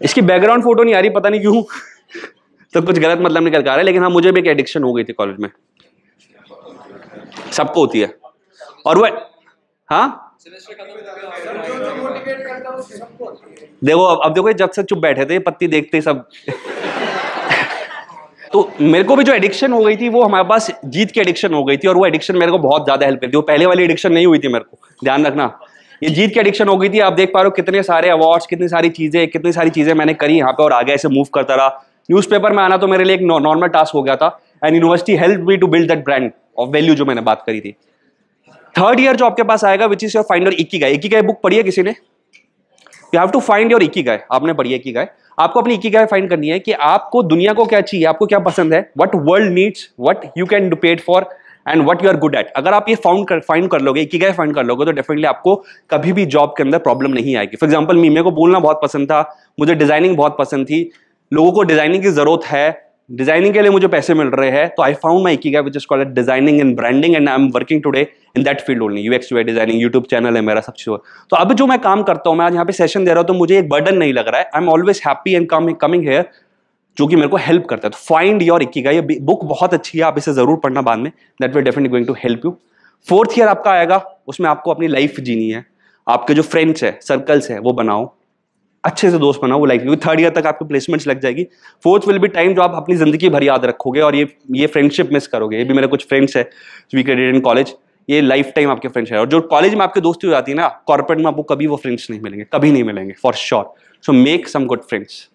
इसकी बैकग्राउंड फोटो नहीं आ रही पता नहीं क्यों [LAUGHS] तो कुछ गलत मतलब निकल कर रहा है लेकिन हाँ मुझे भी एक एडिक्शन हो गई थी कॉलेज में सबको होती है और वह हाँ देखो अब अब देखो ये जब से चुप बैठे थे पत्ती देखते सब [LAUGHS] तो मेरे को भी जो एडिक्शन हो गई थी वो हमारे पास जीत की एडिक्शन हो गई थी और वो एडिक्शन मेरे को बहुत ज़्यादा हेल्प करती वो पहले वाली एडिक्शन नहीं हुई थी मेरे को ध्यान रखना ये जीत की एडिक्शन हो गई थी आप देख पा रहे हो कितने सारे अवार्ड्स कितनी सारी चीज़ें कितनी सारी चीज़ें मैंने करी यहाँ पे और आगे ऐसे मूव करता रहा न्यूज़पेपर में आना तो मेरे लिए एक नॉर्मल टास्क हो गया था and university help me to build that brand of value जो मैंने बात करी थी थर्ड ईयर जो आपके पास आएगा विच इज योर फाइंड और इक्की गाय इक्की गाय बुक पढ़ी है किसी ने you have to find your ikigai आपने पढ़ी है इक्की गाय आपको अपनी इक्की गाय फाइंड करनी है कि आपको दुनिया को क्या चाहिए आपको क्या पसंद है what world needs what you can do paid for and what you are good at अगर आप ये फाउंड कर फाइंड कर लोगे इक्की गाय फाइंड कर लोगे तो डेफिनेटली आपको कभी भी जॉब के अंदर प्रॉब्लम नहीं आएगी फॉर एग्जाम्पल मी मेरे को बोलना बहुत पसंद था मुझे डिजाइनिंग बहुत पसंद थी लोगों को डिजाइनिंग की जरूरत है डिजाइनिंग के लिए मुझे पैसे मिल रहे हैं तो आई found my key which is called designing and branding and I am working today in that field only U X designing YouTube channel है मेरा सब चीज़ तो अब जो मैं काम करता हूँ मैं आज यहाँ पे सेशन दे रहा हूँ तो मुझे एक बर्डन नहीं लग रहा है I am always happy and come coming here जो कि मेरे को हेल्प करता है तो फाइंड योर का ये बुक बहुत अच्छी है आप इसे जरूर पढ़ना बाद में that we definitely going to help you fourth year आपका आएगा उसमें आपको अपनी लाइफ जीनी है आपके जो फ्रेंड्स है सर्कल्स है वो बनाओ अच्छे से दोस्त बनाओ वो लाइफ क्योंकि थर्ड ईयर तक आपकी प्लेसमेंट्स लग जाएगी फोर्थ विल बी टाइम जो आप अपनी ज़िंदगी भर याद रखोगे और ये ये फ्रेंडशिप मिस करोगे ये भी मेरे कुछ फ्रेंड्स है वी क्रेडिट इन कॉलेज ये लाइफ टाइम आपके फ्रेंड्स है और जो कॉलेज में आपके दोस्ती हो जाती है ना कॉर्पोरेट में आपको कभी वो फ्रेंड्स नहीं मिलेंगे कभी नहीं मिलेंगे for sure so make some good friends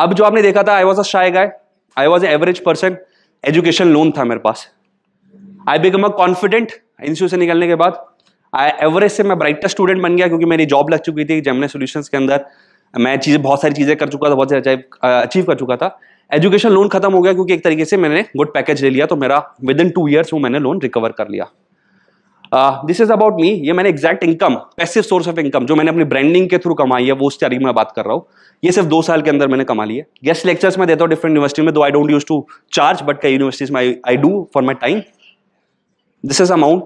अब जो आपने देखा था I was a shy guy I was average person education loan था मेरे पास I become a confident institute से निकलने के बाद एवरेज से मैं ब्राइटेस्ट स्टूडेंट बन गया क्योंकि मेरी जॉब लग चुकी थी जेमने सोल्यूशन के अंदर मैं चीज़ें बहुत सारी चीज़ें कर चुका था बहुत सारी अचीव कर चुका था एजुकेशन लोन खत्म हो गया क्योंकि एक तरीके से मैंने गुड पैकेज ले लिया तो मेरा विद इन टू ईयर्स वो मैंने लोन रिकवर कर लिया दिस इज अबाउट मी ये मैंने exact income passive source of income जो मैंने अपनी ब्रांडिंग के थ्रू कमाई है वो उस तारीख में बात कर रहा हूँ ये सिर्फ दो साल के अंदर मैंने कमा लिया गेस्ट लेक्चर्स में देता हूँ डिफरेंट यूनिवर्सिटी में दो I don't use to charge but कई यूनिवर्सिटीज में I do for my time this is amount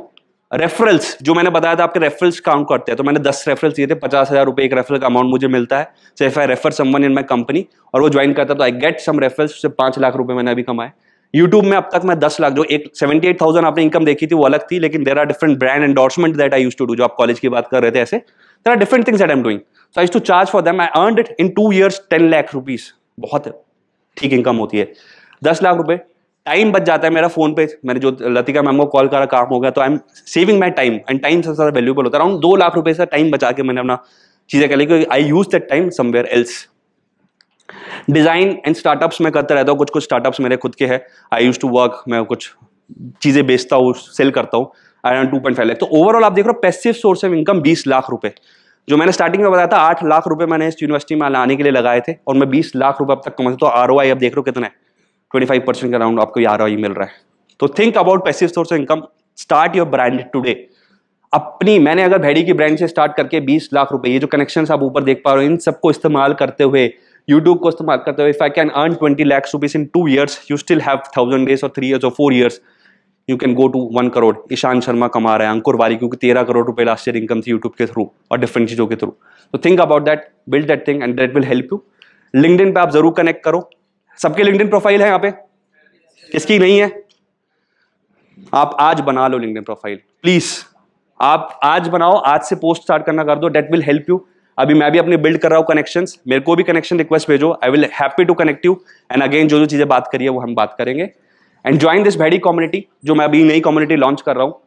referrals जो मैंने बताया था आपके रेफरल्स काउंट करते हैं तो मैंने दस रेफरल्स दिए थे पचास हज़ार रुपये एक रेफरल का अमाउंट मुझे मिलता है so if I refer someone in my company और वो ज्वाइन करता है तो आई गेट सम रेफरल्स उससे पाँच लाख रुपये मैंने अभी कमाए यूट्यूब में अब तक मैं दस लाख जो एक सेवेंटी एट थाउजेंड आपने इनकम देखी थी वो अलग थी लेकिन there are different brand endorsement that I use to do जो आप कॉलेज की बात कर रहे थे ऐसे there are different things at I am doing so I to charge for them I earn it in two years ten lakh rupees बहुत ठीक इनकम होती है दस लाख रुपये टाइम बच जाता है मेरा फोन पे मैंने जो लतिका मैम को कॉल करा काम हो गया तो I am saving my time and time सबसे ज्यादा वैल्यूबल होता है अराउंड दो लाख रुपए से टाइम बचा के मैंने अपना चीज़ें कर ली क्योंकि I use that time somewhere else design and startups में करता रहता हूँ कुछ कुछ स्टार्टअप्स मेरे खुद के हैं आई यूज टू वर्क मैं कुछ चीज़ें बेचता हूँ सेल करता हूँ around two point five lakh तो ओवरऑल आप देख रहे हो पैसिव सोर्स ऑफ इनकम बीस लाख रुपए जो मैंने स्टार्टिंग में बताया था आठ लाख रुपए मैंने इस यूनिवर्सिटी में लाने के लिए लगाए थे और मैं बीस लाख रुपए अब तक कमा तो आर ओ आई अब देख रहे हो कितना है ट्वेंटी फाइव परसेंट के अराउंड आपको यार ही मिल रहा है तो think about passive source of income start your brand today अपनी मैंने अगर भैडी की ब्रांड से स्टार्ट करके 20 लाख रुपए ये जो कनेक्शन आप ऊपर देख पा रहे हो इन सबको इस्तेमाल करते हुए यूट्यूब को इस्तेमाल करते हुए if I can earn twenty lakhs rupees in two years you still have thousand days और थ्री ईयर्स और four years you can go to one crore Ishan Sharma कमा रहे हैं अंकुर वारी क्योंकि तेरह करोड़ रुपए लास्ट ईयर इनकम थी यूट्यूब के थ्रू और डिफरेंट चीज़ों के थ्रू तो think about that build that thing and that will help you LinkedIn पे आप जरूर कनेक्ट करो सबके लिंकडिन प्रोफाइल है यहाँ पे किसकी नहीं है आप आज बना लो लिंक प्रोफाइल प्लीज आप आज बनाओ आज से पोस्ट स्टार्ट करना कर दो डेट विल हेल्प यू अभी मैं भी अपने बिल्ड कर रहा हूँ कनेक्शन मेरे को भी कनेक्शन रिक्वेस्ट भेजो I will happy to connect you and again जो जो चीज़ें बात करिए वो हम बात करेंगे एंड ज्वाइन दिस भैडी कम्युनिटी जो मैं अभी नई कम्युनिटी लॉन्च कर रहा हूँ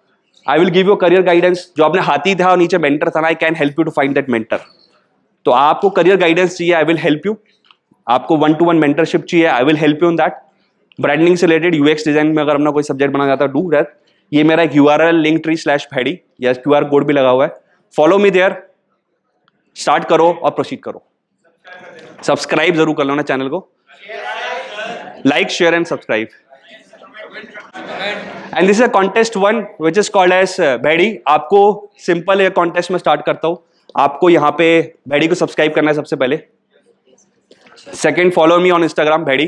I will give you career guidance जो आपने हाथी था और नीचे मेंटर था ना I can help you to find that mentor तो आपको करियर गाइडेंस चाहिए आई विल हेल्प यू आपको वन टू वन मेंटरशिप चाहिए I will help you on that branding से रिलेटेड यूएक्स डिजाइन में अगर अपना कोई सब्जेक्ट बना जाता है डू दैट ये मेरा एक U R L link tree slash फैडी या क्यू आर कोड भी लगा हुआ है फॉलो मी देयर स्टार्ट करो और प्रोसीड करो सब्सक्राइब जरूर कर लो ना चैनल को like share and subscribe and this contest one which is called as भैडी आपको सिंपल कॉन्टेस्ट में स्टार्ट करता हूँ आपको यहाँ पे भैडी को सब्सक्राइब करना है सबसे पहले second follow me on Instagram भैडी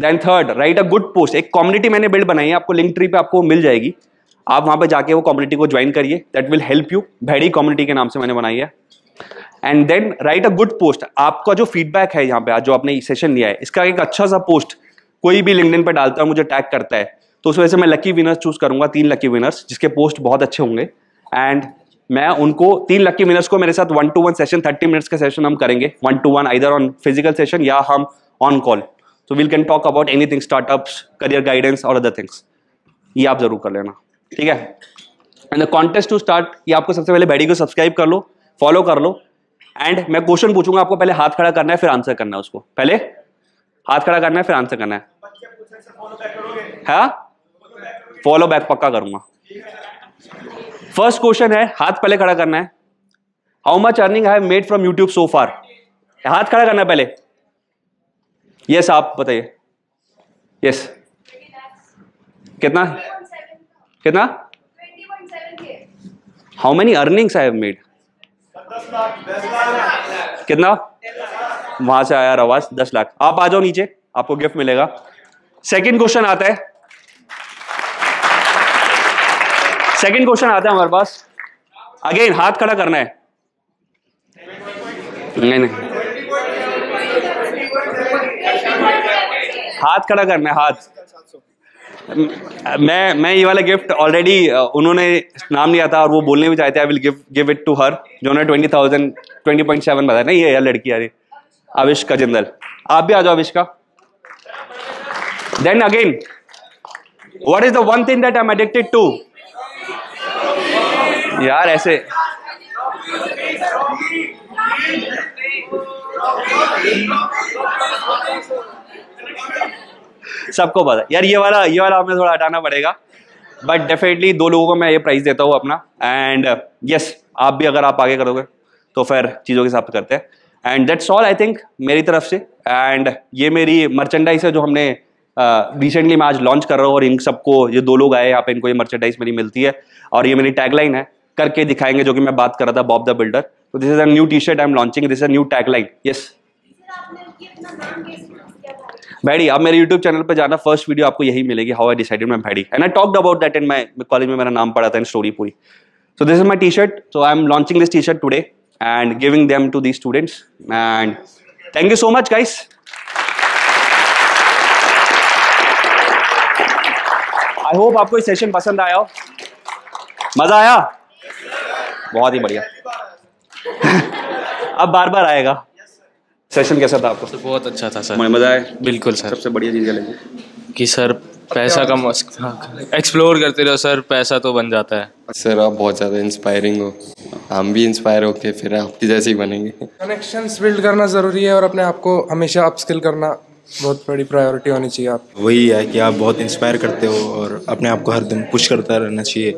then third write a good post एक कम्युनिटी मैंने बिल्ड बनाई है आपको लिंक ट्री पे आपको मिल जाएगी आप वहाँ पर जाके वो कम्युनिटी को ज्वाइन करिए दैट विल हेल्प यू भैडी कम्युनिटी के नाम से मैंने बनाई है and then write a good post आपका जो फीडबैक है यहाँ पे आज जो आपने सेशन लिया है इसका एक अच्छा सा पोस्ट कोई भी लिंकडिन पे डालता है मुझे टैग करता है तो उस वजह से मैं लकी विनर्स चूज करूंगा तीन लकी विनर्स जिसके पोस्ट बहुत अच्छे होंगे एंड मैं उनको तीन लक्की मिनट्स को मेरे साथ one to one session thirty minutes का सेशन हम करेंगे वन टू वन इधर ऑन फिजिकल सेशन या हम on call so we'll can talk about anything startups career guidance और अदर थिंग्स ये आप जरूर कर लेना ठीक है and the contest to start ये आपको सबसे पहले बैडी को सब्सक्राइब कर लो फॉलो कर लो एंड मैं क्वेश्चन पूछूंगा आपको पहले हाथ खड़ा करना है फिर आंसर करना है उसको पहले हाथ खड़ा करना है फिर आंसर करना है हाँ फॉलो बैक पक्का करूंगा फर्स्ट क्वेश्चन है हाथ पहले खड़ा करना है how much earning have made from YouTube so far हाथ खड़ा करना है पहले यस yes, आप बताइए यस yes. कितना कितना how many earnings I have made कितना वहां से आया आवाज दस लाख आप आ जाओ नीचे आपको गिफ्ट मिलेगा सेकंड क्वेश्चन आता है सेकंड क्वेश्चन आता है हमारे पास अगेन हाथ खड़ा करना है नहीं नहीं हाथ खड़ा करना है हाथ मैं मैं ये वाला गिफ्ट ऑलरेडी उन्होंने नाम लिया था और वो बोलने भी चाहते I will give give it to her जिन्होंने twenty thousand twenty point seven बताया ना ये यार लड़की यार आविष्का जिंदल आप भी आ जाओ का then again is the one thing that I am addicted to यार ऐसे सबको पता यार ये वाला ये वाला हमें थोड़ा हटाना पड़ेगा बट डेफिनेटली दो लोगों को मैं ये प्राइस देता हूँ अपना एंड यस yes, आप भी अगर आप आगे करोगे तो फिर चीज़ों के हिसाब से करते हैं and that's all I think मेरी तरफ से एंड ये मेरी मर्चेंडाइज है जो हमने रिसेंटली uh, मैं आज लॉन्च कर रहा हूँ और इन सबको ये दो लोग आए यहाँ पे इनको ये मर्चेंडाइज मेरी मिलती है और ये मेरी टैगलाइन है करके दिखाएंगे जो कि मैं बात कर रहा था बॉब द बिल्डर तो this is a new T shirt I am launching this is new tag line yes भैडी आप मेरे YouTube चैनल पर जाना फर्स्ट वीडियो आपको यही मिलेगी हाउ आई डिसाइडेड माई भैडी and I talked about that in my college में मेरा नाम पढ़ा था इन स्टोरी पूरी so this is my T shirt so I am launching this T shirt today and giving them to the students and thank you so much guys I hope आपको session पसंद आया हो मज़ा आया बहुत ही बढ़िया अब बार बार आएगा सेशन कैसा था आपको बहुत अच्छा था सर मजा आया बिल्कुल सर सबसे बढ़िया चीज़ क्या कि सर पैसा कम एक्सप्लोर हाँ, करते रहो सर पैसा तो बन जाता है सर आप बहुत ज़्यादा इंस्पायरिंग हो हम भी इंस्पायर होके फिर आपकी जैसे ही बनेंगे कनेक्शन बिल्ड करना ज़रूरी है और अपने आप को हमेशा अपस्किल करना बहुत बड़ी प्रायोरिटी होनी चाहिए आप वही है कि आप बहुत इंस्पायर करते हो और अपने आप को हर दिन पुश करता रहना चाहिए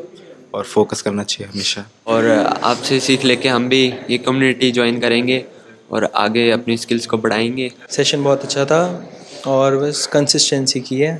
और फोकस करना चाहिए हमेशा और आपसे सीख लेके हम भी ये कम्युनिटी ज्वाइन करेंगे और आगे अपनी स्किल्स को बढ़ाएंगे सेशन बहुत अच्छा था और बस कंसिस्टेंसी की है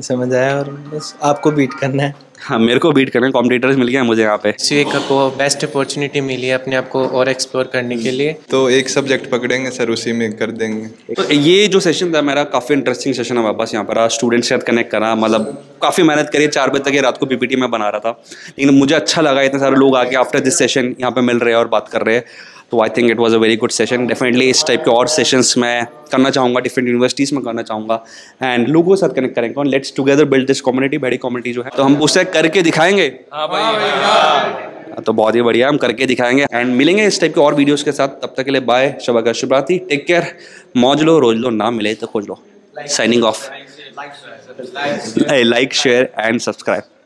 समझ आया और बस आपको बीट करना है हाँ मेरे को बीट करना है कॉम्पिटिटर्स मिल गया मुझे यहाँ पे सी को बेस्ट अपॉर्चुनिटी मिली है अपने आप को और एक्सप्लोर करने के लिए तो एक सब्जेक्ट पकड़ेंगे सर उसी में कर देंगे तो ये जो सेशन था मेरा काफ़ी इंटरेस्टिंग सेशन है वापस यहाँ पर स्टूडेंट्स के साथ कनेक्ट करा मतलब काफ़ी मेहनत करी चार बजे तक ये रात को पीपीटी में बना रहा था लेकिन मुझे अच्छा लगा इतने सारे लोग आके आफ्टर दिस सेशन यहाँ पे मिल रहे हैं और बात कर रहे हैं तो I think it was a very good session definitely इस टाइप के और सेशंस मैं करना चाहूँगा डिफरेंट यूनिवर्सिटीज़ में करना चाहूँगा एंड लोगों के साथ कनेक्ट करेंगे और let's together build this community बड़ी कम्युनिटी जो है तो हम उसे करके दिखाएंगे हाँ हाँ हाँ। तो बहुत ही बढ़िया हम करके दिखाएंगे एंड मिलेंगे इस टाइप के और वीडियोज के साथ तब तक के लिए बाय अगर शुभराती टेक केयर मौज लो रोज लो ना मिले तो खोज लो signing off like share and subscribe